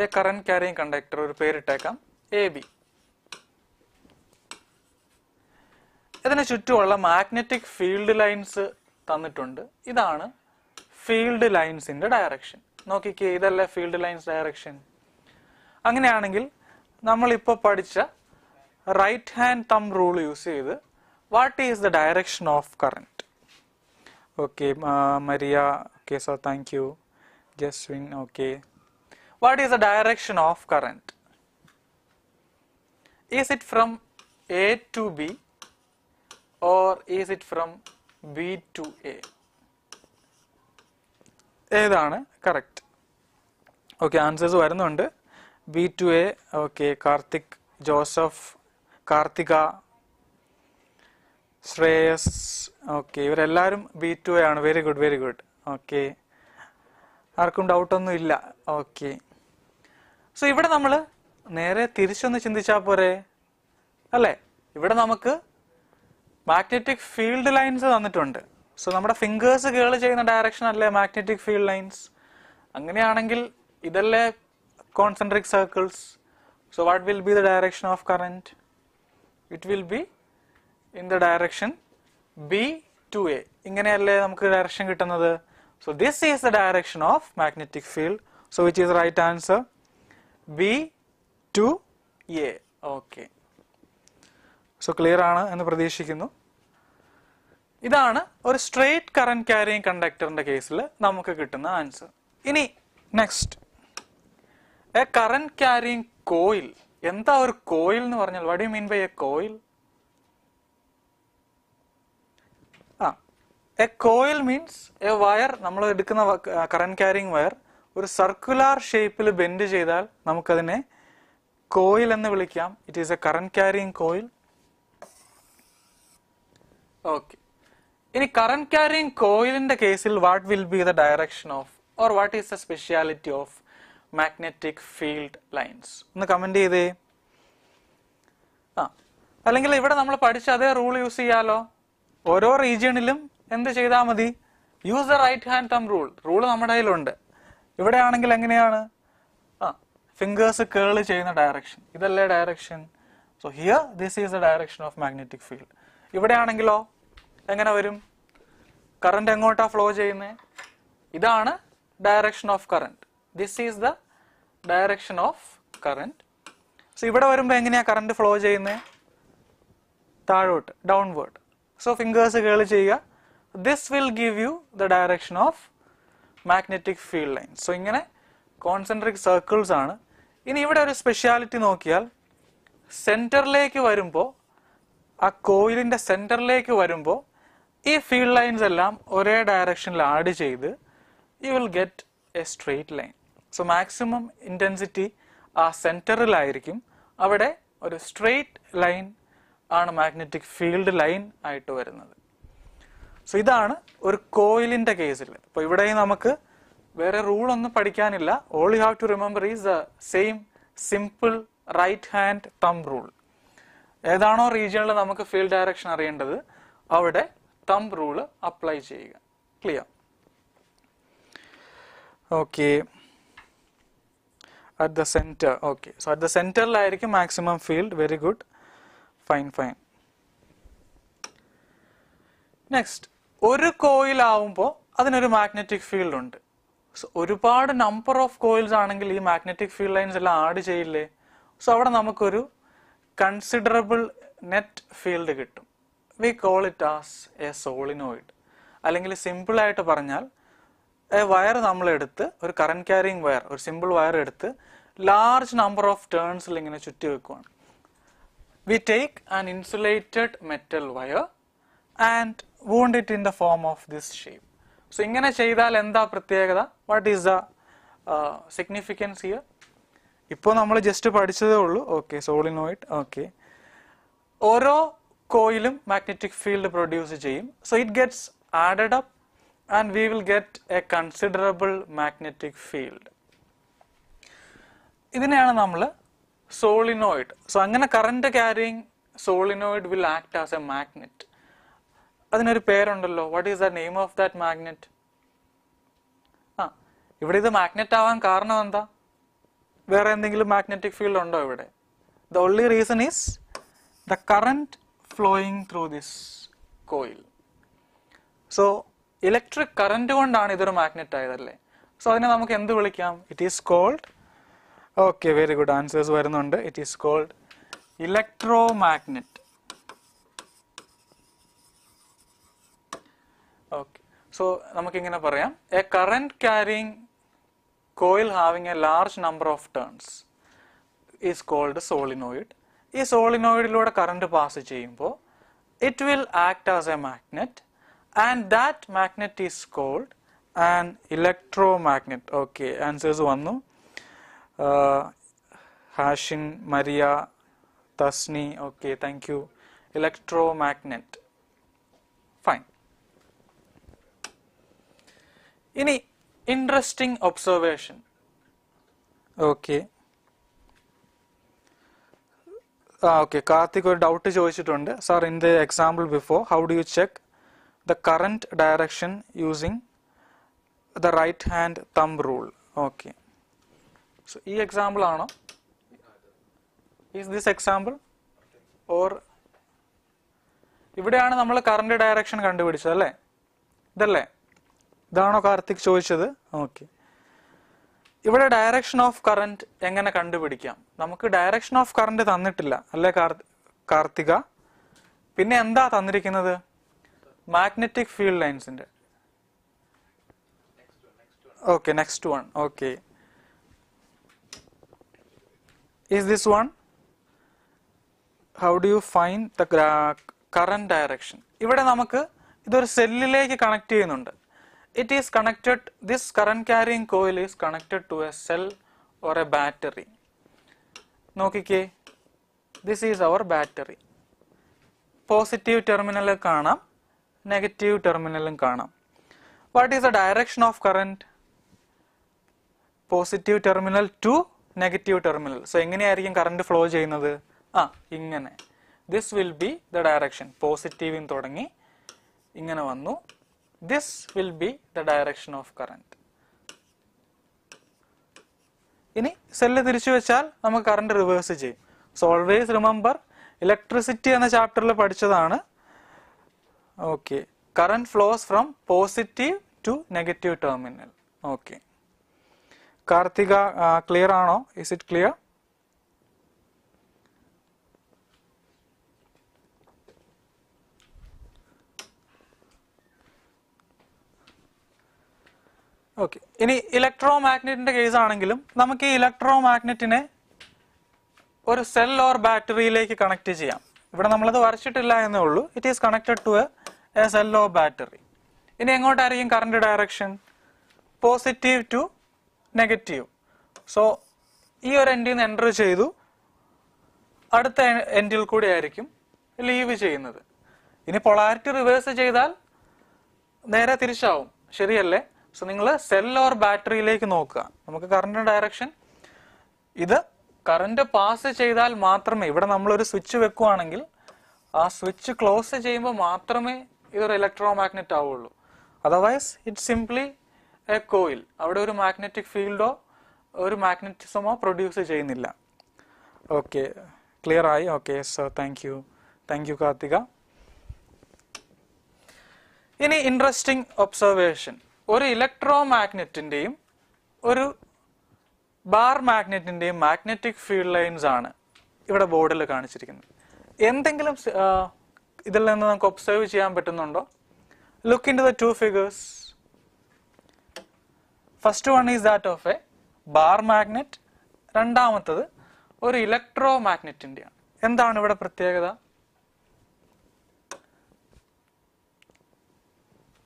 [SPEAKER 1] ഏ കറണ്ട് ക്യാരിയും കണ്ടക്ടർ ഒരു പേരിട്ടേക്കാം എ ബി ഇതിന് ചുറ്റുമുള്ള മാഗ്നറ്റിക് ഫീൽഡ് ലൈൻസ് തന്നിട്ടുണ്ട് ഇതാണ് ഫീൽഡ് ലൈൻസിന്റെ ഡയറക്ഷൻ നോക്കിക്കേ ഇതല്ലേ ഫീൽഡ് ലൈൻസ് ഡയറക്ഷൻ അങ്ങനെയാണെങ്കിൽ നമ്മളിപ്പോൾ പഠിച്ച right hand thumb rule use ചെയ്ത് what is the direction of current okay Maria okay so thank you Jaswin okay what is the direction of current is it from A to B or is it from B to A ഏതാണ് correct okay answers വരുന്നുണ്ട് B to A okay Karthik Joseph Karthika Shreyas okay ഇവരെല്ലാവരും B to A ആണ് very good very good okay ആർക്കും ഡൗട്ടൊന്നും ഇല്ല okay so ഇവിടെ നമ്മൾ നേരെ തിരിച്ചൊന്ന് ചിന്തിച്ചാൽ പോരെ അല്ലേ ഇവിടെ നമുക്ക് മാഗ്നറ്റിക് ഫീൽഡ് ലൈൻസ് തന്നിട്ടുണ്ട് സോ നമ്മുടെ ഫിംഗേഴ്സ് കേൾ ചെയ്യുന്ന ഡയറക്ഷൻ അല്ലേ മാഗ്നറ്റിക് ഫീൽഡ് ലൈൻസ് അങ്ങനെയാണെങ്കിൽ ഇതല്ലേ concentric circles. So, what will be the direction of current? It will be in the direction B to A. ഇങ്ങനെയല്ലേ നമുക്ക് ഡയറക്ഷൻ കിട്ടുന്നത് so this is the direction of magnetic field so which is right answer B to A okay so clear ആണ് എന്ന് പ്രതീക്ഷിക്കുന്നു ഇതാണ് ഒരു straight current carrying കണ്ടക്ടറിന്റെ കേസിൽ നമുക്ക് കിട്ടുന്ന ആൻസർ ഇനി next a current carrying coil എന്താ ഒരു കോയിൽ എന്ന് പറഞ്ഞാൽ what do mean by a coil uh a coil means a wire നമ്മൾ എടുക്കുന്ന കറന്റ് ക്യാരിങ് വയർ ഒരു സർക്കുലർ ഷേപ്പിൽ ബെൻഡ് ചെയ്താൽ നമുക്കതിനെ കോയിൽ എന്ന് വിളിക്കാം it is a current carrying coil okay ഇനി കറന്റ് ക്യാരിങ് കോയിലിന്റെ കേസിൽ what will be the direction of or what is the speciality of magnetic field lines ഒന്ന് കമന്റ് ചെയ്തേ ആ അല്ലെങ്കിൽ ഇവിടെ നമ്മൾ പഠിച്ച അതേ റൂൾ യൂസ് ചെയ്യാലോ ഓരോ റീജിയണിലും എന്ത് ചെയ്താൽ മതി use the right hand thumb rule rule നമ്മുടെ കയ്യിലുണ്ട് ഇവിടെ ആണെങ്കിൽ എങ്ങനെയാണ് ആ ഫിംഗേഴ്സ് കേൾ ചെയ്യുന്ന ഡയറക്ഷൻ ഇതല്ലേ direction so here this is the direction of magnetic field ഇവിടെ ആണെങ്കിലോ എങ്ങനെ വരും കറണ്ട് എങ്ങോട്ടാ ഫ്ലോ ചെയ്യുന്നത് ഇതാണ് direction of current this is the direction of current so ഇവിടെ വരുമ്പോൾ എങ്ങനെയാ കറണ്ട് ഫ്ലോ ചെയ്യുന്നത് താഴോട്ട് ഡൗൺവേർഡ് സോ ഫിംഗേഴ്സ് കേൾ ചെയ്യുക this will give you the direction of magnetic field line so ഇങ്ങനെ കോൺസെൻട്രിക് സർക്കിൾസ് ആണ് ഇനി ഇവിടെ ഒരു സ്പെഷ്യാലിറ്റി നോക്കിയാൽ സെന്ററിലേക്ക് വരുമ്പോൾ ആ കോയിലിൻ്റെ സെന്ററിലേക്ക് വരുമ്പോൾ ഈ ഫീൽഡ് ലൈൻസ് എല്ലാം ഒരേ ഡയറക്ഷനിൽ ആഡ് ചെയ്ത് you will get a straight line so maximum intensity ആ സെൻറ്ററിലായിരിക്കും അവിടെ ഒരു സ്ട്രെയിറ്റ് ലൈൻ ആണ് മാഗ്നറ്റിക് ഫീൽഡ് ലൈൻ ആയിട്ട് വരുന്നത് സോ ഇതാണ് ഒരു കോയിലിൻ്റെ കേസിൽ അപ്പോൾ ഇവിടെ നമുക്ക് വേറെ റൂൾ ഒന്നും പഠിക്കാനില്ല all you have to remember is the same simple right hand thumb rule ഏതാണോ റീജിയണിൽ നമുക്ക് ഫീൽഡ് ഡയറക്ഷൻ അറിയേണ്ടത് അവിടെ തം റൂള് അപ്ലൈ ചെയ്യുക clear okay at the center okay so at the center ആയിരിക്കും maximum field very good fine fine next ഒരു coil ആവുമ്പോൾ അതിനൊരു മാഗ്നറ്റിക് ഫീൽഡ് ഉണ്ട് സോ ഒരുപാട് നമ്പർ ഓഫ് കോയിൽസ് ആണെങ്കിൽ ഈ മാഗ്നറ്റിക് ഫീൽഡ് ലൈൻസ് എല്ലാം ആഡ് ചെയ്യില്ലേ സോ അവിടെ നമുക്കൊരു കൺസിഡറബിൾ നെറ്റ് ഫീൽഡ് കിട്ടും we call it as a solenoid അല്ലെങ്കിൽ സിമ്പിളായിട്ട് പറഞ്ഞാൽ വയർ നമ്മൾ എടുത്ത് ഒരു കറണ്ട് ക്യാരിങ് വയർ ഒരു സിമ്പിൾ വയർ എടുത്ത് ലാർജ് നമ്പർ ഓഫ് ടേൺസിൽ ഇങ്ങനെ ചുറ്റി വെക്കുവാണ് we take an insulated metal wire and wound it in the form of this shape so ഇങ്ങനെ ചെയ്താൽ എന്താ പ്രത്യേകത what is the significance here ഇപ്പോൾ നമ്മൾ ജസ്റ്റ് പഠിച്ചതേ ഉള്ളൂ ഓക്കെ സോളിനോയിഡ് ഓക്കെ ഓരോ കോയിലും മാഗ്നറ്റിക് ഫീൽഡ് പ്രൊഡ്യൂസ് ചെയ്യും so it gets added up and we will get a considerable magnetic field. ഇതിനെയാണ് നമ്മൾ സോളിനോയിഡ് സോ അങ്ങനെ current carrying solenoid will act as a magnet അതിനൊരു പേരുണ്ടല്ലോ what is the name of that magnet ആ ഇവിടെ ഇത് magnet ആവാൻ കാരണം എന്താ വേറെ എന്തെങ്കിലും മാഗ്നറ്റിക് ഫീൽഡ് ഉണ്ടോ ഇവിടെ the only reason is the current flowing through this coil so electric current കൊണ്ടാണ് ഇതൊരു മാഗ്നറ്റ് ആയതല്ലേ സോ അതിനെ നമുക്ക് എന്ത് വിളിക്കാം it is called okay very good answers വരുന്നുണ്ട് it is called electromagnet okay so നമുക്കിങ്ങനെ പറയാം a current carrying coil having a large number of turns is called solenoid ഈ സോളിനോയിഡിലൂടെ കറണ്ട് പാസ് ചെയ്യുമ്പോൾ it will act as a magnet and that magnet is called an electromagnet. Okay, answers one. Uh, Hashin, Maria, Tasni. Okay, thank you. Electromagnet. Fine. Any interesting observation? Okay. ah, okay Karthik doubt is ചോദിച്ചിട്ടുണ്ട് Sir, in the example before, how do you check the current direction using the right hand thumb rule okay so ee example aano is this example or ഇവിടെയാണ് നമ്മൾ current direction കണ്ടുപിടിച്ചത് അല്ലേ ഇതല്ലേ ഇതാണോ കാർത്തിക് ചോദിച്ചത് okay ഇവിടെ direction of current എങ്ങനെ കണ്ടുപിടിക്കാം നമുക്ക് ഡയറക്ഷൻ ഓഫ് കറണ്ട് തന്നിട്ടില്ല അല്ലേ കാർത്തിക പിന്നെ എന്താ തന്നിരിക്കുന്നത് മാഗ്നറ്റിക് ഫീൽഡ് ലൈൻസിന്റെ okay next one okay is this one how do you find the current direction ഇവിടെ നമുക്ക് ഇതൊരു സെല്ലിലേക്ക് കണക്ട് ചെയ്യുന്നുണ്ട് it is connected this current carrying coil is connected to a cell or a battery നോക്കിക്കേ this is our battery positive terminal കാണാം negative ടെർമിനലും കാണാം what is the direction of current positive terminal to negative terminal so എങ്ങനെയായിരിക്കും current flow ചെയ്യുന്നത് ആ ഇങ്ങനെ this will be the direction പോസിറ്റീവിൽ തുടങ്ങി ഇങ്ങനെ വന്നു this will be the direction of current ഇനി സെല്ല് തിരിച്ചു വെച്ചാൽ നമുക്ക് കറണ്ട് റിവേഴ്സ് ചെയ്യും സോ ഓൾവേസ് റിമെമ്പർ ഇലക്ട്രിസിറ്റി എന്ന ചാപ്റ്ററിൽ പഠിച്ചതാണ് okay current flows from positive to negative terminal okay Karthika clear ആണോ ഇസ് ഇറ്റ് ക്ലിയർ ഓക്കെ ഇനി ഇലക്ട്രോ മാഗ്നറ്റിന്റെ കേസ് ആണെങ്കിലും നമുക്ക് ഈ ഇലക്ട്രോ മാഗ്നറ്റിനെ ഒരു സെൽ ഓർ ബാറ്ററിയിലേക്ക് കണക്ട് ചെയ്യാം ഇവിടെ നമ്മളത് വരച്ചിട്ടില്ല എന്നേ ഉള്ളൂ it is connected to a സെല്ലോ ബാറ്ററി ഇനി എങ്ങോട്ടായിരിക്കും current direction positive to negative so ഈ ഒരു എൻഡിൽ നിന്ന് എൻ്റർ ചെയ്തു അടുത്ത എൻഡിൽ കൂടി ആയിരിക്കും ലീവ് ചെയ്യുന്നത് ഇനി പൊളാരിറ്റി റിവേഴ്സ് ചെയ്താൽ നേരെ തിരിച്ചാവും ശരിയല്ലേ സോ നിങ്ങൾ സെൽ ഓർ ബാറ്ററിയിലേക്ക് നോക്കുക നമുക്ക് കറണ്ട് ഡയറക്ഷൻ ഇത് കറണ്ട് പാസ് ചെയ്താൽ മാത്രമേ ഇവിടെ നമ്മളൊരു സ്വിച്ച് വെക്കുവാണെങ്കിൽ ആ സ്വിച്ച് ക്ലോസ് ചെയ്യുമ്പോൾ മാത്രമേ ഇതൊരു ഇലക്ട്രോ മാഗ്നറ്റ് ആവുള്ളൂ otherwise it simply a coil അവിടെ ഒരു മാഗ്നറ്റിക് ഫീൽഡോ ഒരു മാഗ്നറ്റിസമോ പ്രൊഡ്യൂസ് ചെയ്യുന്നില്ല ഓക്കെ ക്ലിയർ ആയി okay sir thank you thank you Karthika ഇനി ഇൻട്രസ്റ്റിംഗ് ഒബ്സർവേഷൻ ഒരു ഇലക്ട്രോ മാഗ്നറ്റിന്റെയും ഒരു ബാർ മാഗ്നറ്റിൻ്റെ മാഗ്നറ്റിക് ഫീൽഡ് ലൈൻസ് ആണ് ഇവിടെ ബോർഡിൽ കാണിച്ചിരിക്കുന്നത് എന്തെങ്കിലും ഇതിൽ നിന്ന് നമുക്ക് ഒബ്സർവ് ചെയ്യാൻ പറ്റുന്നുണ്ടോ look into the two figures first one is that of a bar magnet രണ്ടാമത്തത് ഒരു ഇലക്ട്രോ മാഗ്നറ്റിൻ്റെയാണ് എന്താണ് ഇവിടെ പ്രത്യേകത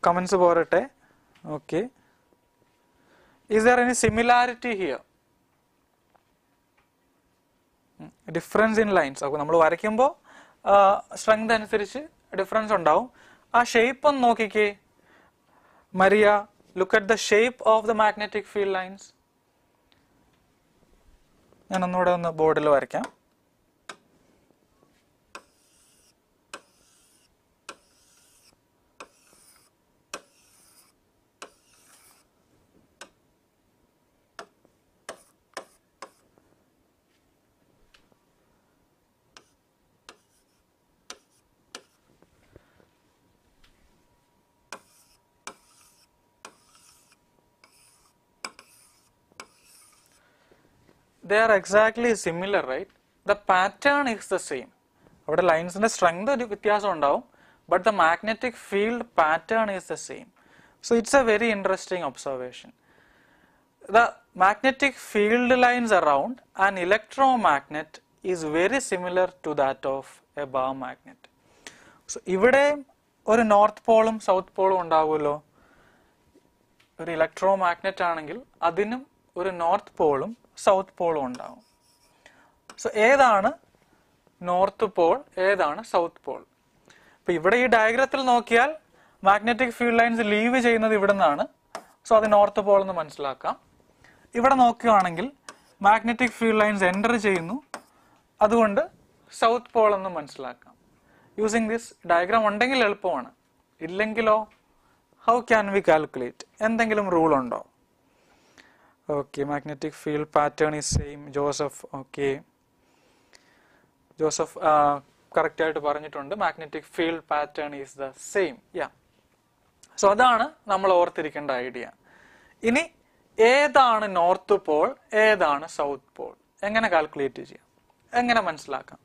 [SPEAKER 1] കമൻസ് പോരട്ടെ okay is there any similarity here difference in lines അപ്പോൾ നമ്മൾ വരയ്ക്കുമ്പോൾ സ്ട്രെങ്ത് അനുസരിച്ച് ഡിഫറൻസ് ഉണ്ടാവും ആ ഷേപ്പ് ഒന്ന് നോക്കിക്കേ Maria look at the shape of the magnetic field lines ഞാൻ ഒന്നുകൂടെ ഒന്ന് ബോർഡിൽ വരയ്ക്കാം they are exactly similar right the pattern is the same അവിടെ ലൈൻസിന്റെ സ്ട്രെങ്ത് ഒരു വ്യത്യാസം ഉണ്ടാവും but the magnetic field pattern is the same so it's a very interesting observation the magnetic field lines around and electromagnet is very similar to that of a bar magnet so ഇവിടെ ഒരു north പോളും south പോളും ഉണ്ടാവുമല്ലോ ഒരു electro magnet ആണെങ്കിൽ അതിനും ഒരു north പോളും south പോളും ഉണ്ടാവും so ഏതാണ് north pole ഏതാണ് സൗത്ത് പോൾ അപ്പൊ ഇവിടെ ഈ ഡയഗ്രത്തിൽ നോക്കിയാൽ മാഗ്നറ്റിക് ഫീൽഡ് ലൈൻസ് ലീവ് ചെയ്യുന്നത് ഇവിടെ നിന്നാണ് സോ അത് നോർത്ത് പോൾ എന്ന് മനസ്സിലാക്കാം ഇവിടെ നോക്കുകയാണെങ്കിൽ മാഗ്നറ്റിക് ഫീൽഡ് ലൈൻസ് എൻ്റർ ചെയ്യുന്നു അതുകൊണ്ട് സൗത്ത് പോൾ എന്ന് മനസ്സിലാക്കാം യൂസിങ് ദിസ് ഡയഗ്രാം ഉണ്ടെങ്കിൽ എളുപ്പമാണ് ഇല്ലെങ്കിലോ ഹൗ ക്യാൻ വി കാൽക്കുലേറ്റ് എന്തെങ്കിലും റൂൾ ഉണ്ടോ okay magnetic field pattern is same Joseph okay Joseph correct ആയിട്ട് പറഞ്ഞിട്ടുണ്ട് magnetic field pattern is the same yeah so അതാണ് നമ്മൾ ഓർത്തിരിക്കേണ്ട ഐഡിയ ഇനി ഏതാണ് നോർത്ത് പോൾ ഏതാണ് സൗത്ത് പോൾ എങ്ങനെ കാൽക്കുലേറ്റ് ചെയ്യാം എങ്ങനെ മനസ്സിലാക്കാം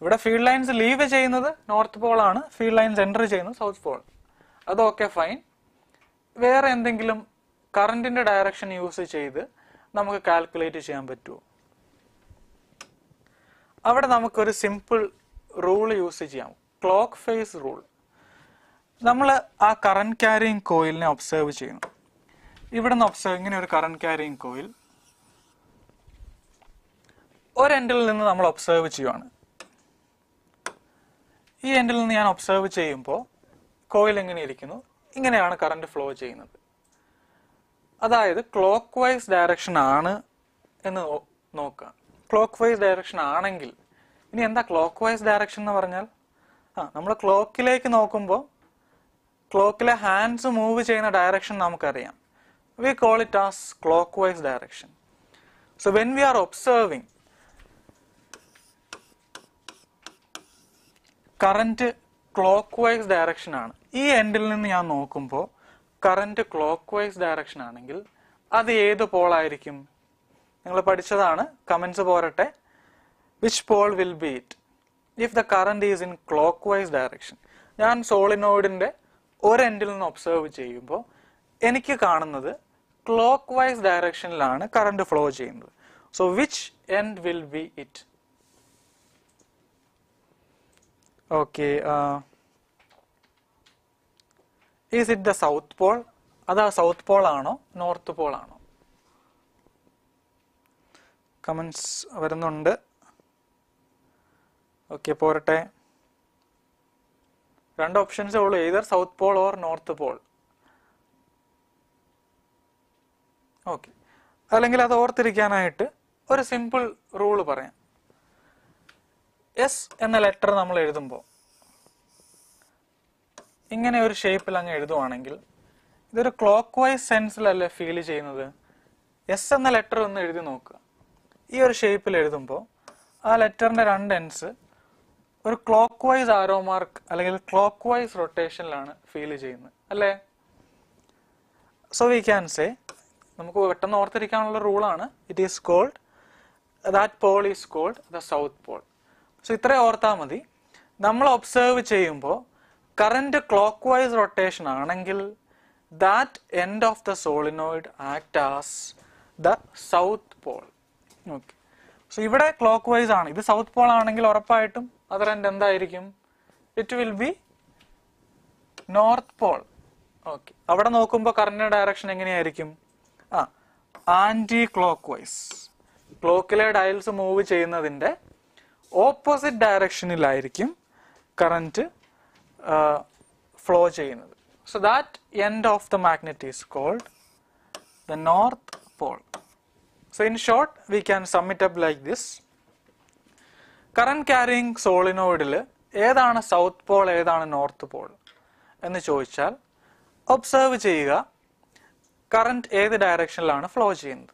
[SPEAKER 1] ഇവിടെ ഫീൽഡ് ലൈൻസ് ലീവ് ചെയ്യുന്നത് നോർത്ത് പോൾ ആണ് ഫീൽഡ് ലൈൻസ് എൻ്റർ ചെയ്യുന്നത് സൗത്ത് പോൾ അതൊക്കെ ഫൈൻ വേറെ എന്തെങ്കിലും കറണ്ടിന്റെ ഡയറക്ഷൻ യൂസ് ചെയ്ത് നമുക്ക് കാൽക്കുലേറ്റ് ചെയ്യാൻ പറ്റുമോ അവിടെ നമുക്കൊരു സിമ്പിൾ റൂൾ യൂസ് ചെയ്യാം ക്ലോക്ക് ഫേസ് റൂൾ നമ്മൾ ആ കറണ്ട് ക്യാരിങ് കോയിലിനെ ഒബ്സേർവ് ചെയ്യണം ഇവിടെ നിന്ന് ഒബ്സേർവ് ഇങ്ങനെ ഒരു കറണ്ട് ക്യാരിങ് കോയിൽ ഒരെൻഡിൽ നിന്ന് നമ്മൾ ഒബ്സേർവ് ചെയ്യുവാണ് ഈ എൻഡിൽ നിന്ന് ഞാൻ ഒബ്സേർവ് ചെയ്യുമ്പോൾ കോയിൽ എങ്ങനെ ഇരിക്കുന്നു ഇങ്ങനെയാണ് കറണ്ട് ഫ്ലോ ചെയ്യുന്നത് അതായത് ക്ലോക്ക് വൈസ് ഡയറക്ഷൻ ആണ് എന്ന് നോക്കുക ക്ലോക്ക് വൈസ് ഡയറക്ഷൻ ആണെങ്കിൽ ഇനി എന്താ ക്ലോക്ക് വൈസ് ഡയറക്ഷൻ എന്ന് പറഞ്ഞാൽ ആ നമ്മൾ ക്ലോക്കിലേക്ക് നോക്കുമ്പോൾ ക്ലോക്കിലെ ഹാൻഡ്സ് മൂവ് ചെയ്യുന്ന ഡയറക്ഷൻ നമുക്കറിയാം we call it as clockwise direction so when we are observing current clockwise direction ആണ് ഈ എൻഡിൽ നിന്ന് ഞാൻ നോക്കുമ്പോൾ കറന്റ് ക്ലോക്ക് വൈസ് ഡയറക്ഷൻ ആണെങ്കിൽ അത് ഏത് പോൾ ആയിരിക്കും നിങ്ങൾ പഠിച്ചതാണ് കമൻസ് പോരട്ടെ which pole will be it if the current is in clockwise direction ഞാൻ സോളിനോയിഡിന്റെ ഒരു എൻഡിൽ നിന്ന് ഒബ്സേർവ് ചെയ്യുമ്പോൾ എനിക്ക് കാണുന്നത് ക്ലോക്ക് വൈസ് ഡയറക്ഷനിലാണ് കറണ്ട് ഫ്ലോ ചെയ്യുന്നത് so which end will be it okay is it the south pole അത് ആ സൗത്ത് പോൾ ആണോ നോർത്ത് പോൾ ആണോ കമൻസ് വരുന്നുണ്ട് ഓക്കെ പോരട്ടെ രണ്ട് ഓപ്ഷൻസ് ഉള്ളൂ either south pole or north pole okay അല്ലെങ്കിൽ അത് ഓർത്തിരിക്കാനായിട്ട് ഒരു സിമ്പിൾ റൂള് പറയാം എസ് എന്ന ലെറ്റർ നമ്മൾ എഴുതുമ്പോൾ ഇങ്ങനെ ഒരു ഷേപ്പിൽ അങ്ങ് എഴുതുവാണെങ്കിൽ ഇതൊരു ക്ലോക്ക് വൈസ് സെൻസിലല്ലേ ഫീൽ ചെയ്യുന്നത് എസ് എന്ന ലെറ്റർ ഒന്ന് എഴുതി നോക്കുക ഈ ഒരു ഷേപ്പിൽ എഴുതുമ്പോൾ ആ ലെറ്ററിന്റെ രണ്ട് എൻസ് ഒരു ക്ലോക്ക് വൈസ് ആരോ മാർക്ക് അല്ലെങ്കിൽ ക്ലോക്ക് വൈസ് റൊട്ടേഷനിലാണ് ഫീൽ ചെയ്യുന്നത് അല്ലേ സോ വി ക്യാൻ സേ നമുക്ക് പെട്ടെന്ന് ഓർത്തിരിക്കാനുള്ള റൂളാണ് it is called that pole is called the south pole so ഇത്രയും ഓർത്താൽ മതി നമ്മൾ ഒബ്സേർവ് ചെയ്യുമ്പോൾ കറൻറ്റ് ക്ലോക്ക് വൈസ് റൊട്ടേഷൻ ആണെങ്കിൽ that end of the solenoid act as the south pole okay so ഇവിടെ ക്ലോക്ക് വൈസ് ആണ് ഇത് സൗത്ത് പോൾ ആണെങ്കിൽ ഉറപ്പായിട്ടും അതർ എൻഡ് എന്തായിരിക്കും it will be north pole okay അവിടെ നോക്കുമ്പോൾ കറന്റ് ഡയറക്ഷൻ എങ്ങനെയായിരിക്കും ആ ആൻറ്റി ക്ലോക്ക് വൈസ് ക്ലോക്കിലെ ഡയൽസ് മൂവ് ചെയ്യുന്നതിൻ്റെ ഓപ്പോസിറ്റ് ഡയറക്ഷനിലായിരിക്കും കറൻറ്റ് ഫ്ലോ ചെയ്യുന്നത് so that end of the magnet is called the north pole so in short we can submit up like this current carrying സോളിനോയിഡിൽ ഏതാണ് south pole ഏതാണ് north pole എന്ന് ചോദിച്ചാൽ observe ചെയ്യുക current ഏത് ഡയറക്ഷനിലാണ് ഫ്ലോ ചെയ്യുന്നത്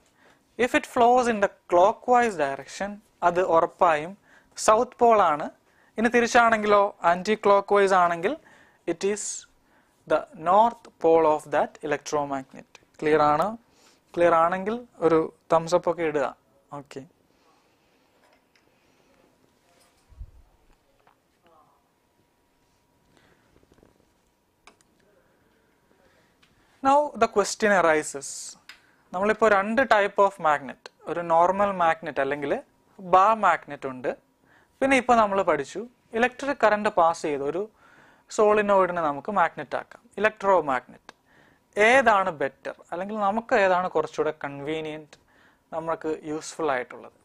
[SPEAKER 1] if it flows in the clockwise direction അത് ഉറപ്പായും സൗത്ത് പോളാണ് ഇനി തിരിച്ചാണെങ്കിലോ ആന്റി ക്ലോക്ക് വൈസ് ആണെങ്കിൽ it is the north pole of that electromagnet clear ആണ് ക്ലിയർ ആണെങ്കിൽ ഒരു തംസപ്പ് ഒക്കെ ഇടുക okay now the question arises നമ്മളിപ്പോൾ രണ്ട് ടൈപ്പ് ഓഫ് മാഗ്നറ്റ് ഒരു നോർമൽ മാഗ്നറ്റ് അല്ലെങ്കിൽ ബാ മാഗ്നറ്റ് ഉണ്ട് പിന്നെ ഇപ്പൊ നമ്മൾ പഠിച്ചു ഇലക്ട്രിക് കറണ്ട് പാസ് ചെയ്ത ഒരു സോളിനോയിഡിനെ നമുക്ക് മാഗ്നറ്റ് ആക്കാം ഇലക്ട്രോ മാഗ്നറ്റ് ഏതാണ് ബെറ്റർ അല്ലെങ്കിൽ നമുക്ക് ഏതാണ് കുറച്ചുകൂടെ കൺവീനിയൻറ്റ് നമുക്ക് യൂസ്ഫുൾ ആയിട്ടുള്ളത്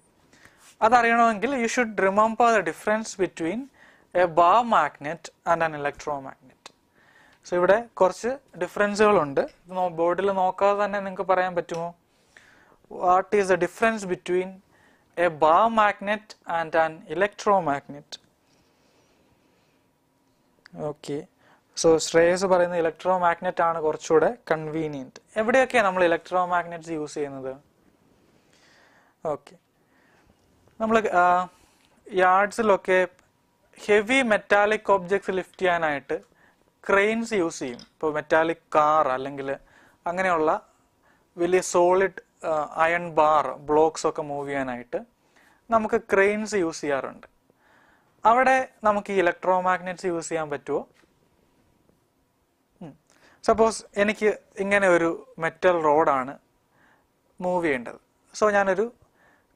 [SPEAKER 1] അതറിയണമെങ്കിൽ you should remember the difference between a bar magnet and an electromagnet so ഇവിടെ കുറച്ച് ഡിഫറൻസുകളുണ്ട് ബോർഡിൽ നോക്കാതെ തന്നെ നിങ്ങൾക്ക് പറയാൻ പറ്റുമോ what is the difference between a biomagnet and an electromagnet. Okay so Shreyas പറയുന്ന ഇലക്ട്രോ മാഗ്നറ്റ് ആണ് കുറച്ചുകൂടെ കൺവീനിയൻറ്റ് എവിടെയൊക്കെയാണ് നമ്മൾ ഇലക്ട്രോ മാഗ്നറ്റ്സ് യൂസ് ചെയ്യുന്നത് ഓക്കെ നമ്മൾ യാർഡ്സിലൊക്കെ ഹെവി മെറ്റാലിക് ഒബ്ജക്ട്സ് ലിഫ്റ്റ് ചെയ്യാനായിട്ട് ക്രെയിൻസ് യൂസ് ചെയ്യും ഇപ്പോൾ മെറ്റാലിക് കാർ അല്ലെങ്കിൽ അങ്ങനെയുള്ള വലിയ സോളിഡ് അയൺ ബാർ ബ്ലോക്സ് ഒക്കെ മൂവ് ചെയ്യാനായിട്ട് നമുക്ക് ക്രെയിൻസ് യൂസ് ചെയ്യാറുണ്ട് അവിടെ നമുക്ക് ഈ ഇലക്ട്രോ മാഗ്നറ്റ്സ് യൂസ് ചെയ്യാൻ പറ്റുമോ സപ്പോസ് എനിക്ക് ഇങ്ങനെ ഒരു മെറ്റൽ റോഡാണ് മൂവ് ചെയ്യേണ്ടത് സോ ഞാനൊരു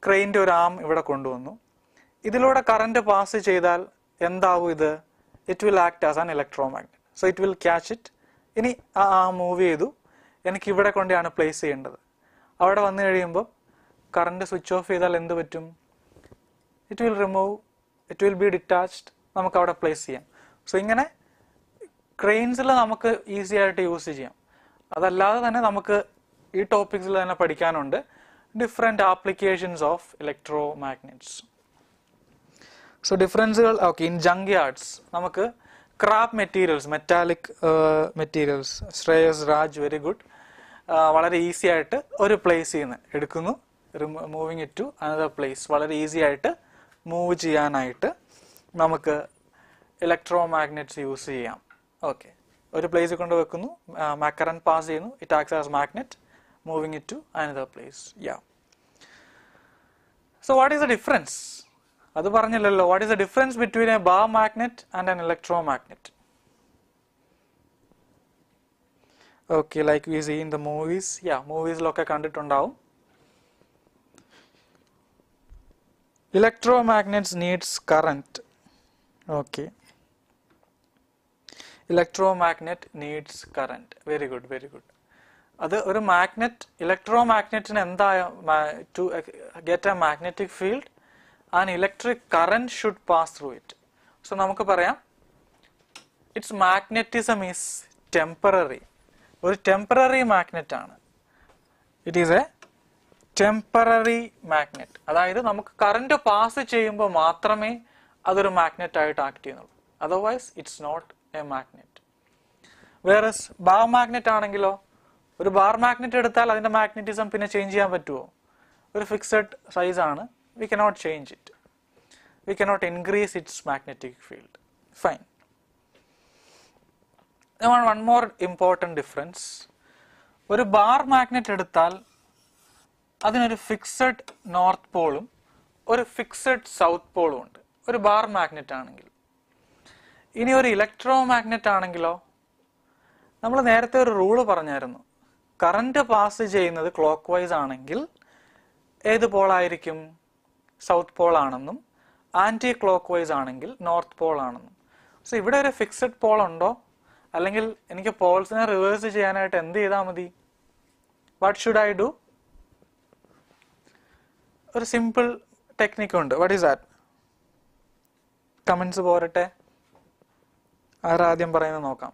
[SPEAKER 1] ക്രെയിൻ്റെ ഒരു ആം ഇവിടെ കൊണ്ടുവന്നു ഇതിലൂടെ കറണ്ട് പാസ് ചെയ്താൽ എന്താവും ഇത് it will act as an electromagnet so it will catch it ഇനി ആ മൂവ് ചെയ്തു എനിക്ക് ഇവിടെ കൊണ്ടാണ് പ്ലേസ് ചെയ്യേണ്ടത് അവിടെ വന്നു കഴിയുമ്പോൾ കറണ്ട് സ്വിച്ച് ഓഫ് ചെയ്താൽ എന്ത് പറ്റും it will remove it will be detached നമുക്ക് അവിടെ പ്ലേസ് ചെയ്യാം സോ ഇങ്ങനെ ക്രെയിൻസിൽ നമുക്ക് ഈസി ആയിട്ട് യൂസ് ചെയ്യാം അതല്ലാതെ തന്നെ നമുക്ക് ഈ ടോപ്പിക്സിൽ തന്നെ പഠിക്കാനുണ്ട് different applications of electromagnets so ഡിഫറൻസുകൾ ഓക്കെ ഇൻ ജങ്ക് യാർഡ്സ് നമുക്ക് scrap materials metallic materials Shreyas Raj very good വളരെ ഈസി ആയിട്ട് ഒരു പ്ലേസിൽ നിന്ന് എടുക്കുന്നു moving it to another place വളരെ ഈസി ആയിട്ട് മൂവ് ചെയ്യാനായിട്ട് നമുക്ക് ഇലക്ട്രോ മാഗ്നറ്റ്സ് യൂസ് ചെയ്യാം ഓക്കെ ഒരു പ്ലേസിൽ കൊണ്ട് വെക്കുന്നു മാക്കറൻ പാസ് ചെയ്യുന്നു it acts as magnet moving it to another place yeah so what is the difference അത് പറഞ്ഞില്ലല്ലോ what is the difference between a bar magnet and an electromagnet okay like we see in the movies yeah മൂവീസിലൊക്കെ കണ്ടിട്ടുണ്ടാവും electromagnets needs current okay electromagnet needs current very good very good അത് ഒരു magnet ഇലക്ട്രോ മാഗ്നറ്റിന് എന്താ to get a magnetic field and electric current should pass through it so നമുക്ക് പറയാം it's magnetism is temporary ഒരു temporary magnet ആണ് it is a temporary magnet അതായത് നമുക്ക് കറണ്ട് പാസ് ചെയ്യുമ്പോൾ മാത്രമേ അതൊരു മാഗ്നറ്റ് ആയിട്ട് ആക്ട് ചെയ്യുന്നുള്ളൂ otherwise it's not a magnet വേറെ ബാർ മാഗ്നറ്റ് ആണെങ്കിലോ ഒരു ബാർ മാഗ്നറ്റ് എടുത്താൽ അതിന്റെ മാഗ്നറ്റിസം പിന്നെ ചേഞ്ച് ചെയ്യാൻ പറ്റുമോ ഒരു ഫിക്സഡ് സൈസ് ആണ് we cannot change it we cannot increase its magnetic field fine one more important difference ഒരു ബാർ മാഗ്നറ്റ് എടുത്താൽ അതിനൊരു ഫിക്സഡ് നോർത്ത് പോളും ഒരു ഫിക്സഡ് സൗത്ത് പോളും ഉണ്ട് ഒരു ബാർ മാഗ്നറ്റ് ആണെങ്കിൽ ഇനി ഒരു ഇലക്ട്രോ മാഗ്നറ്റ് ആണെങ്കിലോ നമ്മൾ നേരത്തെ ഒരു റൂള് പറഞ്ഞായിരുന്നു കറണ്ട് പാസ് ചെയ്യുന്നത് ക്ലോക്ക് വൈസ് ആണെങ്കിൽ ഏത് പോളായിരിക്കും സൗത്ത് പോൾ ആണെന്നും ആൻറ്റി ക്ലോക്ക് വൈസ് ആണെങ്കിൽ നോർത്ത് പോൾ ആണെന്നും സോ ഇവിടെ ഒരു ഫിക്സഡ് പോൾ ഉണ്ടോ അല്ലെങ്കിൽ എനിക്ക് പോൾസിനെ റിവേഴ്സ് ചെയ്യാനായിട്ട് എന്ത് ചെയ്താൽ മതി വാട്ട് ഷുഡ് ഐ ഡു ഒരു സിമ്പിൾ ടെക്നിക്ക് ഉണ്ട് വാട്ട് ഈസ് ദാറ്റ് കമൻസ് പോരട്ടെ ആരാദ്യം പറയുന്നത് നോക്കാം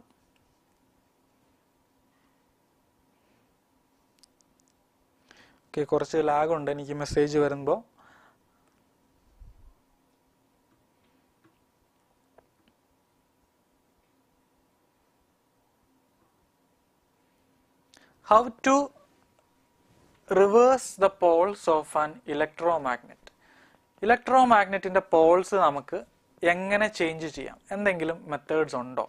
[SPEAKER 1] ഓക്കെ കുറച്ച് ലാഗുണ്ട് എനിക്ക് മെസ്സേജ് വരുമ്പോൾ how to reverse the poles of an electromagnet. ഇലക്ട്രോമാഗ്നറ്റിൻ്റെ പോൾസ് നമുക്ക് എങ്ങനെ ചേഞ്ച് ചെയ്യാം എന്തെങ്കിലും മെത്തേഡ്സ് ഉണ്ടോ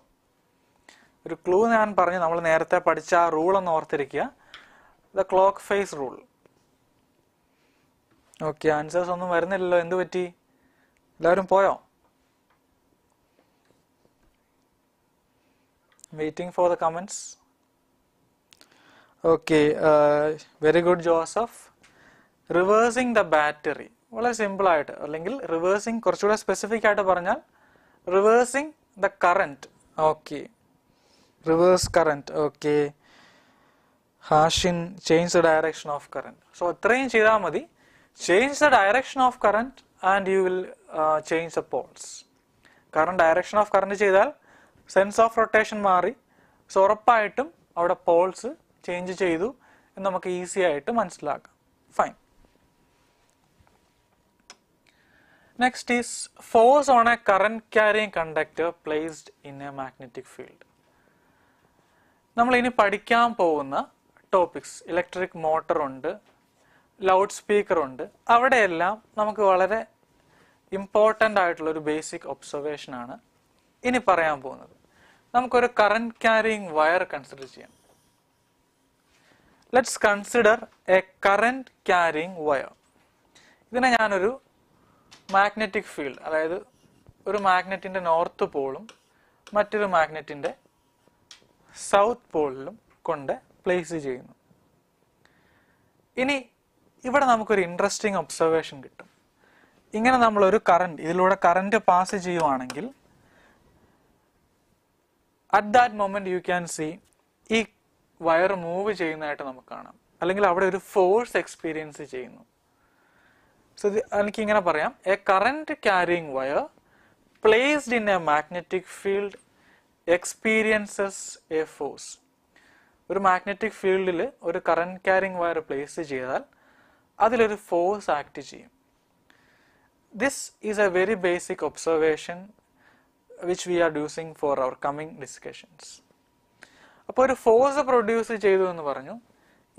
[SPEAKER 1] ഒരു ക്ലൂ ഞാൻ പറഞ്ഞു നമ്മൾ നേരത്തെ പഠിച്ച ആ റൂൾ ഒന്ന് ഓർത്തിരിക്കുക the clock face rule okay answers ഒന്നും വരുന്നില്ലല്ലോ എന്ത് പറ്റി എല്ലാവരും പോയോ waiting for the comments Okay, uh, very good Joseph reversing the battery വളരെ സിമ്പിൾ ആയിട്ട് അല്ലെങ്കിൽ റിവേഴ്സിങ് കുറച്ചുകൂടെ സ്പെസിഫിക് ആയിട്ട് പറഞ്ഞാൽ reversing the current okay reverse current okay Hashin change the direction of current so ഇത്രയും ചെയ്താൽ മതി change the direction of current and you will change the poles കാരണം ഡയറക്ഷൻ ഓഫ് കറണ്ട് ചെയ്താൽ സെൻസ് ഓഫ് റൊട്ടേഷൻ മാറി so ഉറപ്പായിട്ടും അവിടെ Paul's change ചെയ്തു എന്ന് നമുക്ക് ഈസി ആയിട്ട് മനസ്സിലാക്കാം fine next is force on a current carrying conductor placed in a magnetic field നമ്മൾ ഇനി പഠിക്കാൻ പോകുന്ന ടോപ്പിക്സ് ഇലക്ട്രിക് ഉണ്ട് ലൗഡ് ഉണ്ട് അവിടെയെല്ലാം നമുക്ക് വളരെ ഇമ്പോർട്ടൻ്റ് ആയിട്ടുള്ള ഒരു ബേസിക് ഒബ്സർവേഷൻ ആണ് ഇനി പറയാൻ പോകുന്നത് നമുക്കൊരു കറണ്ട് ക്യാരിങ് വയർ കൺസിഡർ ചെയ്യാം let's consider a current carrying wire ഇതിനെ ഞാനൊരു മാഗ്നറ്റിക് ഫീൽഡ് അതായത് ഒരു മാഗ്നറ്റിൻ്റെ നോർത്ത് പോളും മറ്റൊരു മാഗ്നറ്റിൻ്റെ സൗത്ത് പോളിലും കൊണ്ട് പ്ലേസ് ചെയ്യുന്നു ഇനി ഇവിടെ നമുക്കൊരു ഇൻട്രസ്റ്റിംഗ് ഒബ്സർവേഷൻ കിട്ടും ഇങ്ങനെ നമ്മളൊരു കറണ്ട് ഇതിലൂടെ കറണ്ട് പാസ് ചെയ്യുവാണെങ്കിൽ at that moment you can see ഈ വയർ മൂവ് ചെയ്യുന്നതായിട്ട് നമുക്ക് കാണാം അല്ലെങ്കിൽ അവിടെ ഒരു ഫോഴ്സ് എക്സ്പീരിയൻസ് ചെയ്യുന്നു സോ എനിക്ക് ഇങ്ങനെ പറയാം a current carrying wire placed in a magnetic field experiences a force ഒരു മാഗ്നറ്റിക് ഫീൽഡിൽ ഒരു കറന്റ് ക്യാരിങ് വയർ പ്ലേസ് ചെയ്താൽ അതിലൊരു ഫോഴ്സ് ആക്ട് ചെയ്യും this is a very basic observation which we are ഡ്യൂസിങ് ഫോർ അവർ കമ്മിങ് ഡിസ്കഷൻസ് അപ്പോൾ ഒരു force produce ചെയ്തു എന്ന് പറഞ്ഞു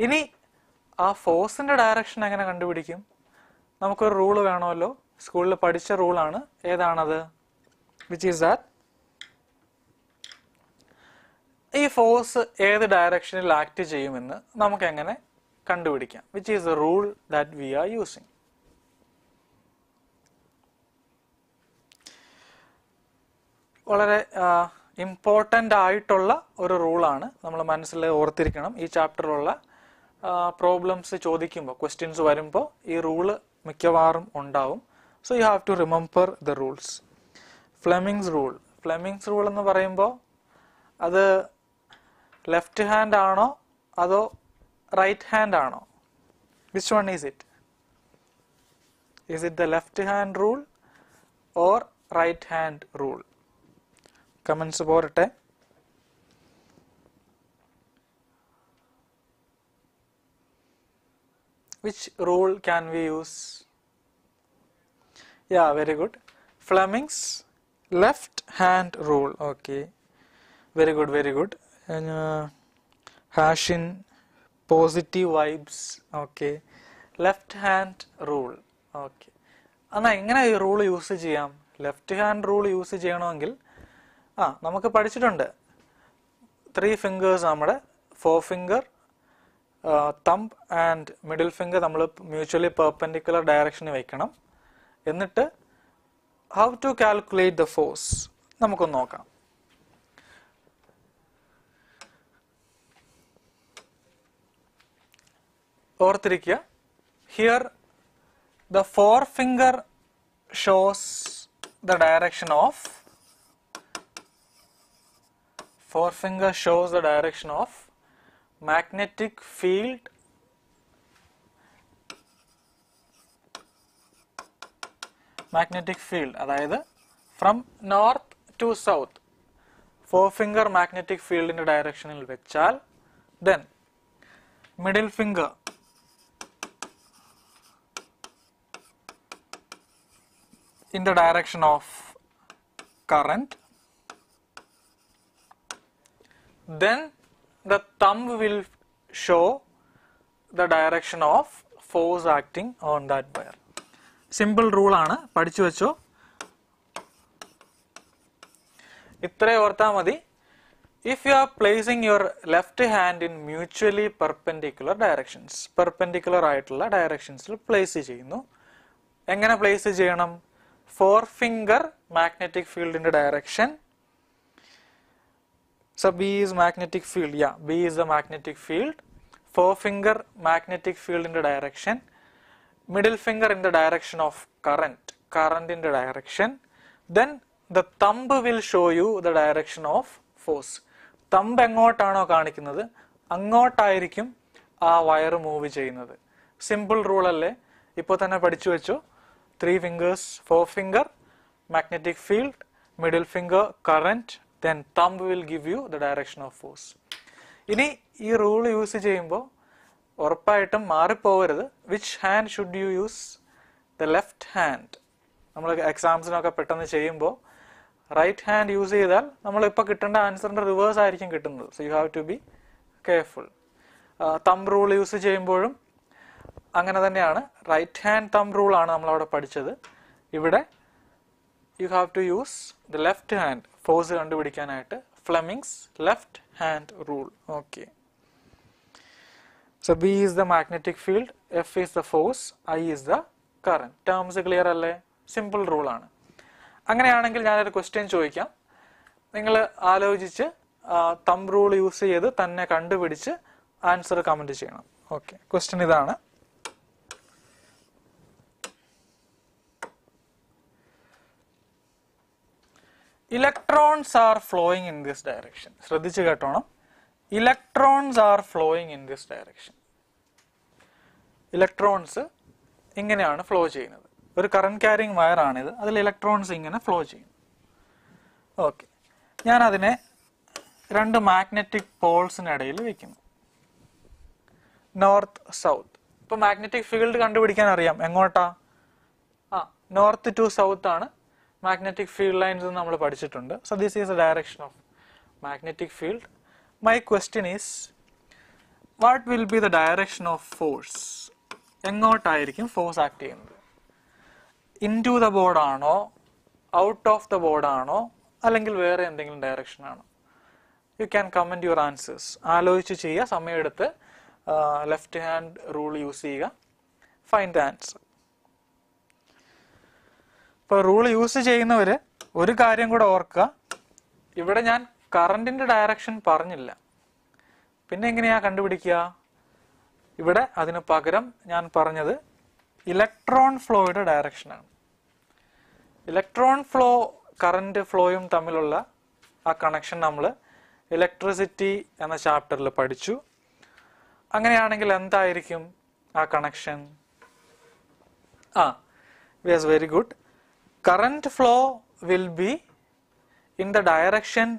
[SPEAKER 1] ഇനി ആ ഫോഴ്സിന്റെ ഡയറക്ഷൻ എങ്ങനെ കണ്ടുപിടിക്കും നമുക്കൊരു റൂൾ വേണമല്ലോ സ്കൂളിൽ പഠിച്ച റൂളാണ് ഏതാണത് വിച്ച് ഈസ് ദാറ്റ് ഈ ഫോഴ്സ് ഏത് ഡയറക്ഷനിൽ ആക്ട് ചെയ്യുമെന്ന് നമുക്ക് എങ്ങനെ കണ്ടുപിടിക്കാം which is the rule that we are using വളരെ ഇമ്പോർട്ടൻ്റ് ആയിട്ടുള്ള ഒരു റൂളാണ് നമ്മൾ മനസ്സിൽ ഓർത്തിരിക്കണം ഈ ചാപ്റ്ററിലുള്ള പ്രോബ്ലംസ് ചോദിക്കുമ്പോൾ ക്വസ്റ്റ്യൻസ് വരുമ്പോൾ ഈ റൂള് മിക്കവാറും ഉണ്ടാവും so you have to remember the rules Fleming's rule Fleming's rule എന്ന് പറയുമ്പോൾ അത് ലെഫ്റ്റ് ഹാൻഡ് ആണോ അതോ റൈറ്റ് ഹാൻഡ് ആണോ which one is it is it the left hand rule or right hand rule comments പോരട്ടെ which rule can we use yeah very good fleming's left hand rule okay very good very good and uh, hash in positive vibes okay left hand rule okay എന്നാ എങ്ങനെ ഈ rule use ചെയ്യാം left hand rule use ചെയ്യണമെങ്കിൽ ആ നമുക്ക് പഠിച്ചിട്ടുണ്ട് three fingers നമ്മുടെ forefinger thumb and middle finger നമ്മൾ മ്യൂച്വലി പെർപെൻഡിക്കുലർ ഡയറക്ഷനിൽ വെക്കണം എന്നിട്ട് how to calculate the force നമുക്കൊന്ന് നോക്കാം ഓർത്തിരിക്കുക here the forefinger shows the direction of Four finger shows the direction of magnetic field magnetic field adayathu from north to south Four finger magnetic field in the direction il vechal then middle finger in the direction of current then the thumb will show the direction of force acting on that wire. Simple റൂളാണ് പഠിച്ചു വെച്ചോ ഇത്രേ ഓർത്താൽ മതി if you are placing your left hand in mutually perpendicular directions perpendicular ആയിട്ടുള്ള ഡയറക്ഷൻസിൽ place ചെയ്യുന്നു എങ്ങനെ പ്ലേസ് ചെയ്യണം ഫോർ ഫിംഗർ മാഗ്നറ്റിക് ഫീൽഡിന്റെ direction So B is magnetic field. Yeah, B is the magnetic field. Forefinger magnetic field in the direction. Middle finger in the direction of current. Current in the direction. Then the thumb will show you the direction of force. Thumb എങ്ങോട്ടാണോ കാണിക്കുന്നത് അങ്ങോട്ടായിരിക്കും ആ wire move ചെയ്യുന്നത് simple rule അല്ലേ ഇപ്പോൾ തന്നെ പഠിച്ചു വെച്ചു three fingers forefinger magnetic field middle finger current, then thumb will give you the direction of force ഇനി ഈ റൂൾ യൂസ് ചെയ്യുമ്പോൾ ഉറപ്പായിട്ടും മാറിപ്പോകരുത് which hand should you use the left hand നമ്മൾ എക്സാംസിനൊക്കെ പെട്ടെന്ന് ചെയ്യുമ്പോൾ റൈറ്റ് ഹാൻഡ് യൂസ് ചെയ്താൽ നമ്മൾ ഇപ്പോൾ കിട്ടേണ്ട ആൻസറിൻ്റെ റിവേഴ്സ് ആയിരിക്കും കിട്ടുന്നത് so you have to be careful thumb rule use ചെയ്യുമ്പോഴും അങ്ങനെ തന്നെയാണ് റൈറ്റ് ഹാൻഡ് തം റൂളാണ് നമ്മളവിടെ പഠിച്ചത് ഇവിടെ you have to use the left hand force കണ്ടുപിടിക്കാനായിട്ട് Fleming's left hand rule okay so B is the magnetic field F is the force I is the current terms clear അല്ലേ simple rule ആണ് അങ്ങനെയാണെങ്കിൽ ഞാനൊരു question ചോദിക്കാം നിങ്ങൾ ആലോചിച്ച് തം rule use ചെയ്ത് തന്നെ കണ്ടുപിടിച്ച് ആൻസർ കമൻറ്റ് ചെയ്യണം ഓക്കെ ക്വസ്റ്റ്യൻ ഇതാണ് electrons are flowing in this direction ശ്രദ്ധിച്ചു കേട്ടോണം electrons are flowing in this direction electrons ഇങ്ങനെയാണ് ഫ്ലോ ചെയ്യുന്നത് ഒരു കറണ്ട് ക്യാരിങ് വയറാണിത് അതിൽ ഇലക്ട്രോൺസ് ഇങ്ങനെ ഫ്ലോ ചെയ്യുന്നു ഓക്കെ അതിനെ രണ്ട് മാഗ്നറ്റിക് പോൾസിനിടയിൽ വയ്ക്കുന്നു നോർത്ത് സൗത്ത് ഇപ്പോൾ മാഗ്നറ്റിക് ഫീൽഡ് കണ്ടുപിടിക്കാൻ അറിയാം എങ്ങോട്ടാ ആ നോർത്ത് ടു സൗത്ത് ആണ് മാഗ്നറ്റിക് ഫീൽഡ് ലൈൻസ് നമ്മൾ പഠിച്ചിട്ടുണ്ട് so this is a direction of magnetic field my question is what will be the direction of force എങ്ങോട്ടായിരിക്കും ഫോഴ്സ് ആക്ട് ചെയ്യുന്നത് ഇൻ ടു ദ ആണോ ഔട്ട് ഓഫ് ദ ആണോ അല്ലെങ്കിൽ വേറെ എന്തെങ്കിലും ഡയറക്ഷൻ ആണോ you can comment your answers ആലോചിച്ച് ചെയ്യുക സമയമെടുത്ത് ലെഫ്റ്റ് ഹാൻഡ് റൂൾ യൂസ് ചെയ്യുക ഫൈൻഡ് ദ ആൻസർ ഇപ്പൊ റൂൾ യൂസ് ചെയ്യുന്നവര് ഒരു കാര്യം കൂടെ ഓർക്കുക ഇവിടെ ഞാൻ കറണ്ടിന്റെ ഡയറക്ഷൻ പറഞ്ഞില്ല പിന്നെ എങ്ങനെയാ കണ്ടുപിടിക്കുക ഇവിടെ അതിന് പകരം ഞാൻ പറഞ്ഞത് ഇലക്ട്രോൺ ഫ്ലോയുടെ ഡയറക്ഷനാണ് ഇലക്ട്രോൺ ഫ്ലോ കറണ്ട് ഫ്ലോയും തമ്മിലുള്ള ആ കണക്ഷൻ നമ്മൾ ഇലക്ട്രിസിറ്റി എന്ന ചാപ്റ്ററിൽ പഠിച്ചു അങ്ങനെയാണെങ്കിൽ എന്തായിരിക്കും ആ കണക്ഷൻ ആ very good current flow will be in the direction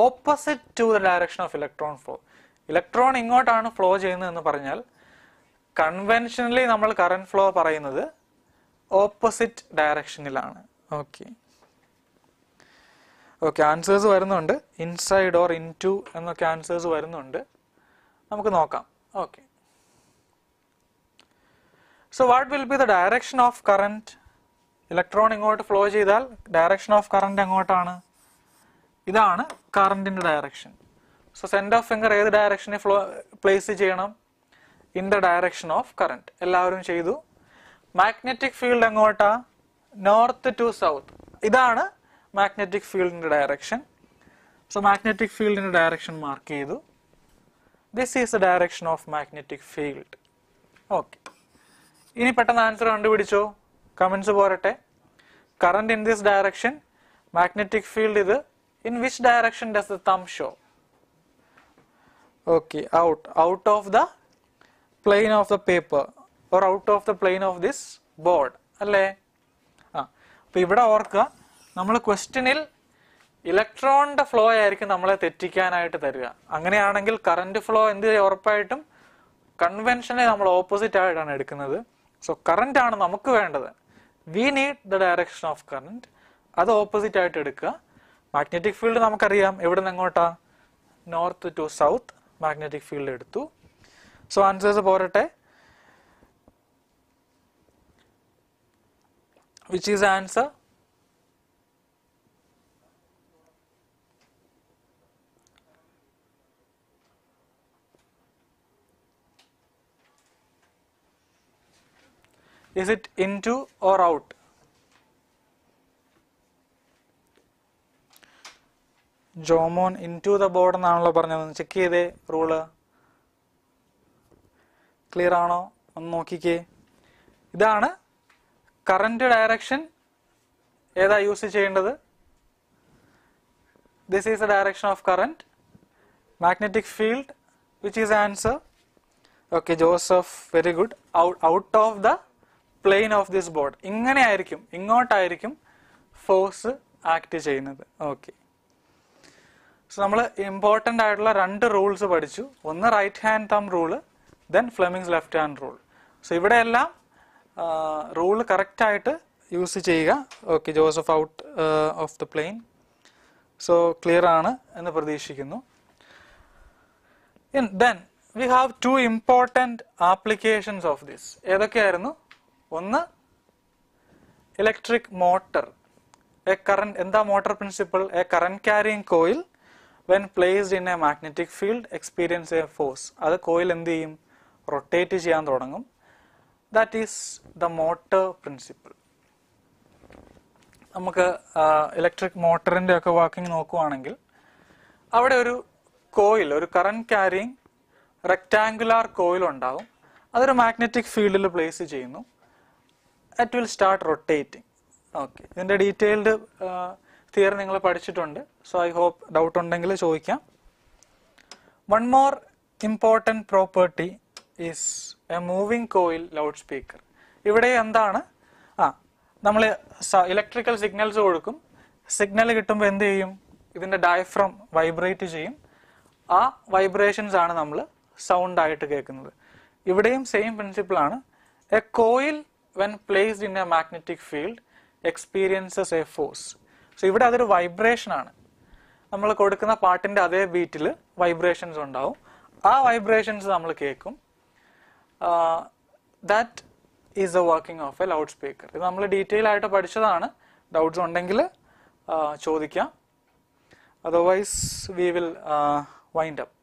[SPEAKER 1] opposite to the direction of electron flow. Electron ഇങ്ങോട്ടാണ് ഫ്ലോ ചെയ്യുന്നതെന്ന് പറഞ്ഞാൽ കൺവെൻഷനലി നമ്മൾ കറണ്ട് ഫ്ലോ പറയുന്നത് ഓപ്പോസിറ്റ് ഡയറക്ഷനിലാണ് ഓക്കെ ഓക്കെ ആൻസേഴ്സ് വരുന്നുണ്ട് ഇൻസൈഡ് ഓർ ഇൻ ടു എന്നൊക്കെ ആൻസേഴ്സ് വരുന്നുണ്ട് നമുക്ക് നോക്കാം okay so what will be the direction of current electron ഇങ്ങോട്ട് ഫ്ലോ ചെയ്താൽ ഡയറക്ഷൻ ഓഫ് കറണ്ട് എങ്ങോട്ടാണ് ഇതാണ് കറണ്ടിന്റെ direction so send of finger ഏത് ഡയറക്ഷനെ ഫ്ലോ പ്ലേസ് ചെയ്യണം in the direction of current എല്ലാവരും ചെയ്തു മാഗ്നറ്റിക് ഫീൽഡ് എങ്ങോട്ടാ നോർത്ത് ടു സൗത്ത് ഇതാണ് മാഗ്നറ്റിക് ഫീൽഡിന്റെ ഡയറക്ഷൻ സോ മാഗ്നറ്റിക് ഫീൽഡിന്റെ ഡയറക്ഷൻ മാർക്ക് ചെയ്തു this is the direction of magnetic field okay ഇനി പെട്ടെന്ന് ആൻസർ കണ്ടുപിടിച്ചോ കമൻസ് പോരട്ടെ current in this direction magnetic field ഇത് in which direction does the thumb show okay out out of the plane of the paper or out of the plane of this board അല്ലേ ആ അപ്പൊ ഇവിടെ ഓർക്കുക നമ്മൾ ക്വസ്റ്റ്യനിൽ ഇലക്ട്രോണിന്റെ ഫ്ലോ ആയിരിക്കും നമ്മളെ തെറ്റിക്കാനായിട്ട് തരിക അങ്ങനെയാണെങ്കിൽ കറണ്ട് ഫ്ലോ എന്ത് ഉറപ്പായിട്ടും കൺവെൻഷനെ നമ്മൾ ഓപ്പോസിറ്റ് ആയിട്ടാണ് എടുക്കുന്നത് സോ കറണ്ട് ആണ് നമുക്ക് വേണ്ടത് we need the direction of current അത് ഓപ്പോസിറ്റ് ആയിട്ട് എടുക്കുക മാഗ്നറ്റിക് ഫീൽഡ് നമുക്കറിയാം എവിടെ നിന്ന് എങ്ങോട്ടാ north to south magnetic field എടുത്തു സോ ആൻസേഴ്സ് പോരട്ടെ which is answer is it into or out? Jomon into the board എന്നാണല്ലോ പറഞ്ഞത് ചെക്ക് ചെയ്തേ റൂള് ക്ലിയർ ആണോ ഒന്ന് നോക്കിക്കേ ഇതാണ് കറന്റ് ഡയറക്ഷൻ ഏതാ യൂസ് ചെയ്യേണ്ടത് this is a direction of current magnetic field which is answer okay Joseph very good out of the plane of this board ഇങ്ങനെ ആയിരിക്കും ഇങ്ങോട്ടായിരിക്കും ഫോഴ്സ് ആക്ട് ചെയ്യുന്നത് ഓക്കെ സോ നമ്മൾ ഇമ്പോർട്ടൻ്റ് ആയിട്ടുള്ള രണ്ട് റൂൾസ് പഠിച്ചു ഒന്ന് right hand thumb rule then Fleming's left hand rule so ഇവിടെയെല്ലാം റൂൾ കറക്റ്റായിട്ട് യൂസ് ചെയ്യുക okay Joseph out of the plane so clear ആണ് എന്ന് പ്രതീക്ഷിക്കുന്നു then we have two important applications of this ഏതൊക്കെയായിരുന്നു ഒന്ന് ഇലക്ട്രിക് മോട്ടർ എ കറന്റ് എന്താ motor principle a current carrying coil when placed in a magnetic field experience a force അത് coil എന്ത് ചെയ്യും rotate ചെയ്യാൻ തുടങ്ങും that is the motor principle നമുക്ക് electric മോട്ടറിൻ്റെ ഒക്കെ വർക്കിംഗ് നോക്കുവാണെങ്കിൽ അവിടെ ഒരു കോയിൽ ഒരു കറന്റ് ക്യാരിങ് റെക്റ്റാങ്കുലാർ കോയിൽ ഉണ്ടാവും അതൊരു മാഗ്നറ്റിക് ഫീൽഡിൽ പ്ലേസ് ചെയ്യുന്നു at will start rotating okay ഇതിൻ്റെ ഡീറ്റെയിൽഡ് തിയറി നിങ്ങൾ പഠിച്ചിട്ടുണ്ട് സോ ഐ ഹോപ്പ് ഡൗട്ട് ഉണ്ടെങ്കിൽ ചോദിക്കാം one more important property is a moving coil loudspeaker ഇവിടെ എന്താണ് ആ നമ്മൾ ഇലക്ട്രിക്കൽ സിഗ്നൽസ് കൊടുക്കും സിഗ്നൽ കിട്ടുമ്പോൾ എന്ത് ചെയ്യും ഇതിൻ്റെ ഡയഫ്രം വൈബ്രേറ്റ് ചെയ്യും ആ വൈബ്രേഷൻസ് ആണ് നമ്മൾ സൗണ്ട് ആയിട്ട് കേൾക്കുന്നത് ഇവിടെയും സെയിം ആണ് a coil when placed in a magnetic field experiences a force so ഇവിടെ അതൊരു വൈബ്രേഷൻ ആണ് നമ്മൾ കൊടുക്കുന്ന പാട്ടിന്റെ അതേ ബീറ്റിൽ വൈബ്രേഷൻസ് ഉണ്ടാവും ആ വൈബ്രേഷൻസ് നമ്മൾ കേൾക്കും that is a working of a loudspeaker ഇത് നമ്മൾ ഡീറ്റെയിൽ ആയിട്ട് പഠിച്ചതാണ് ഡൗട്ട്സ് ഉണ്ടെങ്കിൽ ചോദിക്കാം otherwise we will wind up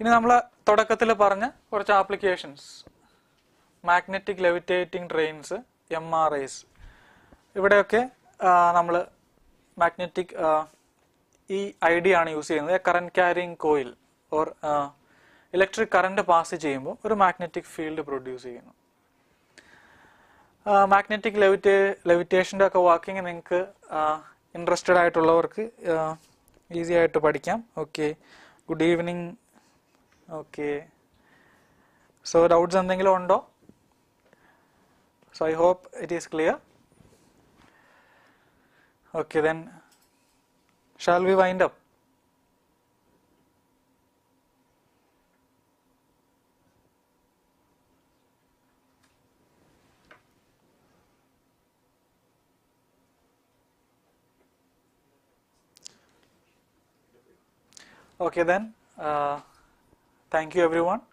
[SPEAKER 1] ഇനി നമ്മൾ തുടക്കത്തിൽ പറഞ്ഞ കുറച്ച് applications magnetic levitating trains M R Is ഇവിടെയൊക്കെ നമ്മൾ മാഗ്നറ്റിക് ഈ ഐ ഡി ആണ് യൂസ് ചെയ്യുന്നത് current carrying coil or electric current pass ചെയ്യുമ്പോൾ ഒരു മാഗ്നറ്റിക് ഫീൽഡ് പ്രൊഡ്യൂസ് ചെയ്യുന്നു മാഗ്നറ്റിക് ലെവിറ്റേ ലെവിറ്റേഷൻ്റെ ഒക്കെ വാക്കിങ് നിങ്ങൾക്ക് ഇൻട്രസ്റ്റഡ് ആയിട്ടുള്ളവർക്ക് ഈസി ആയിട്ട് പഠിക്കാം okay good evening okay so doubts endengilo undo so i hope it is clear okay then shall we wind up okay then uh, Thank you everyone.